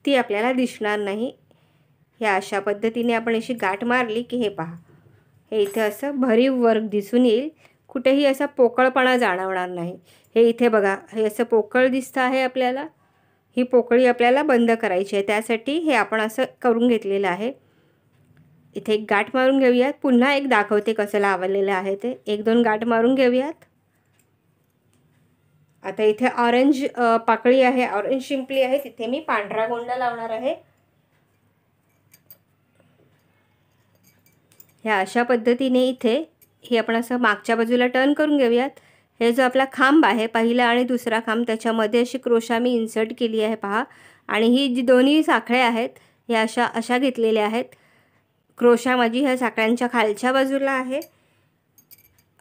ती आपल्याला दिसणार नाही ह्या अशा पद्धतीने आपण अशी गाठ मारली की हे पहा हे इथे असं भरीव वर्क दिसून येईल कुठेही असा पोकळपणा जाणवणार नाही हे इथे बघा हे असं पोकळ दिसतं आहे आपल्याला ही पोकळी आपल्याला बंद करायची आहे त्यासाठी हे आपण असं करून घेतलेलं आहे इथे एक गाठ मारून घेऊयात पुन्हा एक दाखवते कसं लावलेलं आहे ते एक दोन गाठ मारून घेऊयात आता इथे ऑरेंज पाकळी आहे ऑरेंज शिंपली आहे तिथे मी पांढरा गोंड लावणार आहे ह्या अशा पद्धतीने इथे हे आपण असं मागच्या बाजूला टर्न करून घेऊयात हे जो आपला खांब आहे पहिला आणि दुसरा खांब त्याच्यामध्ये अशी क्रोशा मी इन्सर्ट केली आहे पहा आणि ही जी दोन्ही साखळ्या आहेत ह्या अशा अशा घेतलेल्या आहेत क्रोशा माझी ह्या साखळ्यांच्या खालच्या बाजूला आहे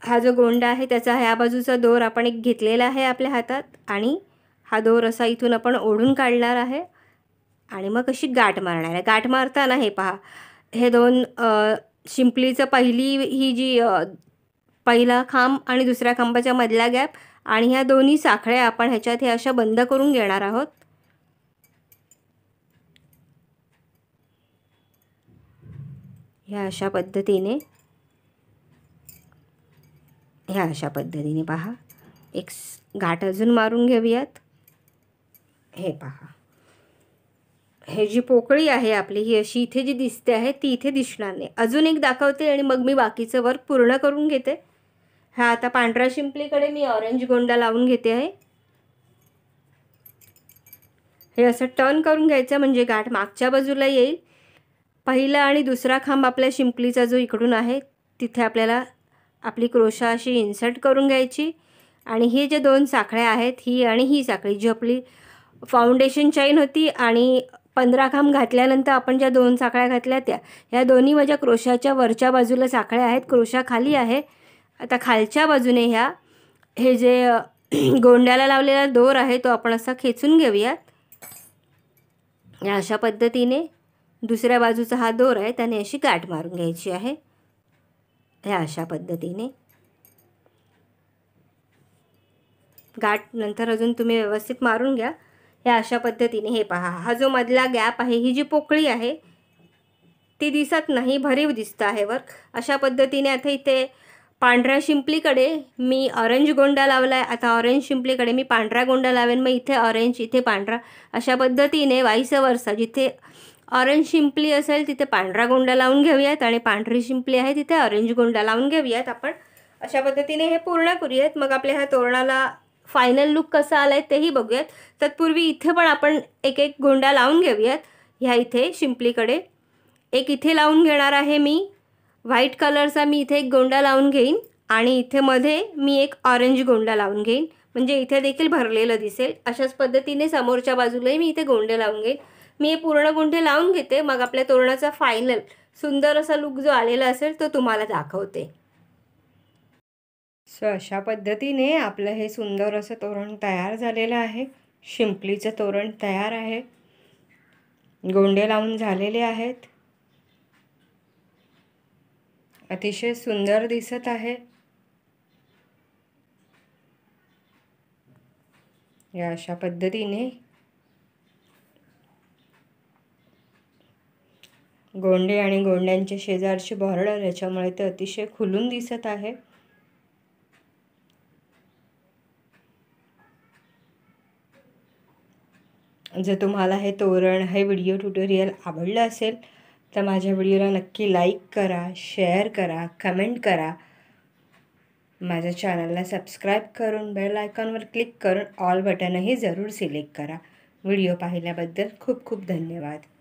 हा जो गोंडा आहे त्याचा ह्या बाजूचा दोर आपण एक घेतलेला आहे आपल्या हातात आणि हा दोर असा इथून आपण ओढून काढणार आहे आणि मग अशी गाठ मारणार आहे गाठ मारताना हे पहा हे दोन शिंपलीचं पहिली ही जी पहिला खांब आणि दुसऱ्या खांबाच्या मधला गॅप आणि ह्या दोन्ही साखळ्या आपण ह्याच्यात हे अशा बंद करून घेणार आहोत ह्या अशा पद्धतीने ह्या अशा पद्धतीने पहा एक घाट अजून मारून घेऊयात हे पहा हे जी पोकळी आहे आपली ही अशी इथे जी दिसते आहे ती इथे दिसणार नाही अजून एक दाखवते आणि मग मी बाकीचं वर्क पूर्ण करून घेते हा आता पांढरा शिंपलीकडे मी ऑरेंज गोंडा लावून घेते आहे हे असं टर्न करून घ्यायचं म्हणजे गाठ मागच्या बाजूला येईल पहिला आणि दुसरा खांब आपल्या शिंपलीचा जो इकडून आहे तिथे आपल्याला आपली क्रोशा अशी इन्सर्ट करून घ्यायची आणि हे जे दोन साखळ्या आहेत ही आणि ही साखळी जी आपली फाउंडेशन चैन होती आणि पंधरा खांब घातल्यानंतर आपण ज्या दोन साखळ्या घातल्या त्या ह्या दोन्ही माझ्या क्रोशाच्या वरच्या बाजूला साखळ्या आहेत क्रोशा खाली आहे आता खालच्या बाजूने ह्या हे जे गोंड्याला लावलेला दोर आहे तो आपण असा खेचून घेऊयात या अशा पद्धतीने दुसऱ्या बाजूचा हा दोर आहे त्याने अशी गाठ मारून घ्यायची आहे ह्या अशा पद्धतीने गाठ नंतर अजून तुम्ही व्यवस्थित मारून घ्या ह्या अशा पद्धतीने हे पहा हा जो मधला गॅप आहे ही जी पोकळी आहे ती दिसत नाही भरीव दिसतं आहे वर्क अशा पद्धतीने आता इथे पांढऱ्या शिंपलीकडे मी ऑरेंज गोंडा लावला आहे आता ऑरेंज शिंपलीकडे मी पांढरा गोंडा लावेन मग इथे ऑरेंज इथे पांढरा अशा पद्धतीने वाईस वर्षा जिथे ऑरेंज शिंपली असेल तिथे पांढरा गोंडा लावून घेऊयात आणि पांढरी शिंपली आहे तिथे ऑरेंज गोंडा लावून घेऊयात आपण अशा पद्धतीने हे पूर्ण करूयात मग आपल्या ह्या तोरणाला फायनल लुक कसा आला आहे तेही बघूयात तत्पूर्वी इथे पण आपण एक एक गोंडा लावून घेऊयात ह्या इथे शिंपलीकडे एक इथे लावून घेणार आहे मी व्हाईट कलरचा मी इथे एक गोंडा लावून घेईन आणि इथे मध्ये मी एक ऑरेंज गोंडा लावून घेईन म्हणजे इथे देखील भरलेलं दिसेल अशाच पद्धतीने समोरच्या बाजूलाही मी इथे गोंडे लावून घेईन मी हे पूर्ण गोंडे लावून घेते मग आपल्या तोरणाचा फायनल सुंदर असा लुक जो आलेला असेल तो तुम्हाला दाखवते सो अशा पद्धतीने आपलं हे सुंदर असं तोरण तयार झालेलं आहे शिंपलीचं तोरण तयार आहे गोंडे लावून झालेले आहेत अतिशय सुंदर दिसत आहे या अशा पद्धतीने गोंडे आणि गोंड्यांचे शेजारची बॉर्डर याच्यामुळे ते अतिशय खुलून दिसत आहे जर तुम्हाला हे तोरण हे व्हिडिओ ट्युटोरियल आवडलं असेल तर माझ्या व्हिडिओला नक्की लाईक करा शेअर करा कमेंट करा माझ्या चॅनलला सबस्क्राईब करून बेल आयकॉनवर क्लिक करून ऑल बटनही जरूर सिलेक्ट करा व्हिडिओ पाहिल्याबद्दल खूप खूप धन्यवाद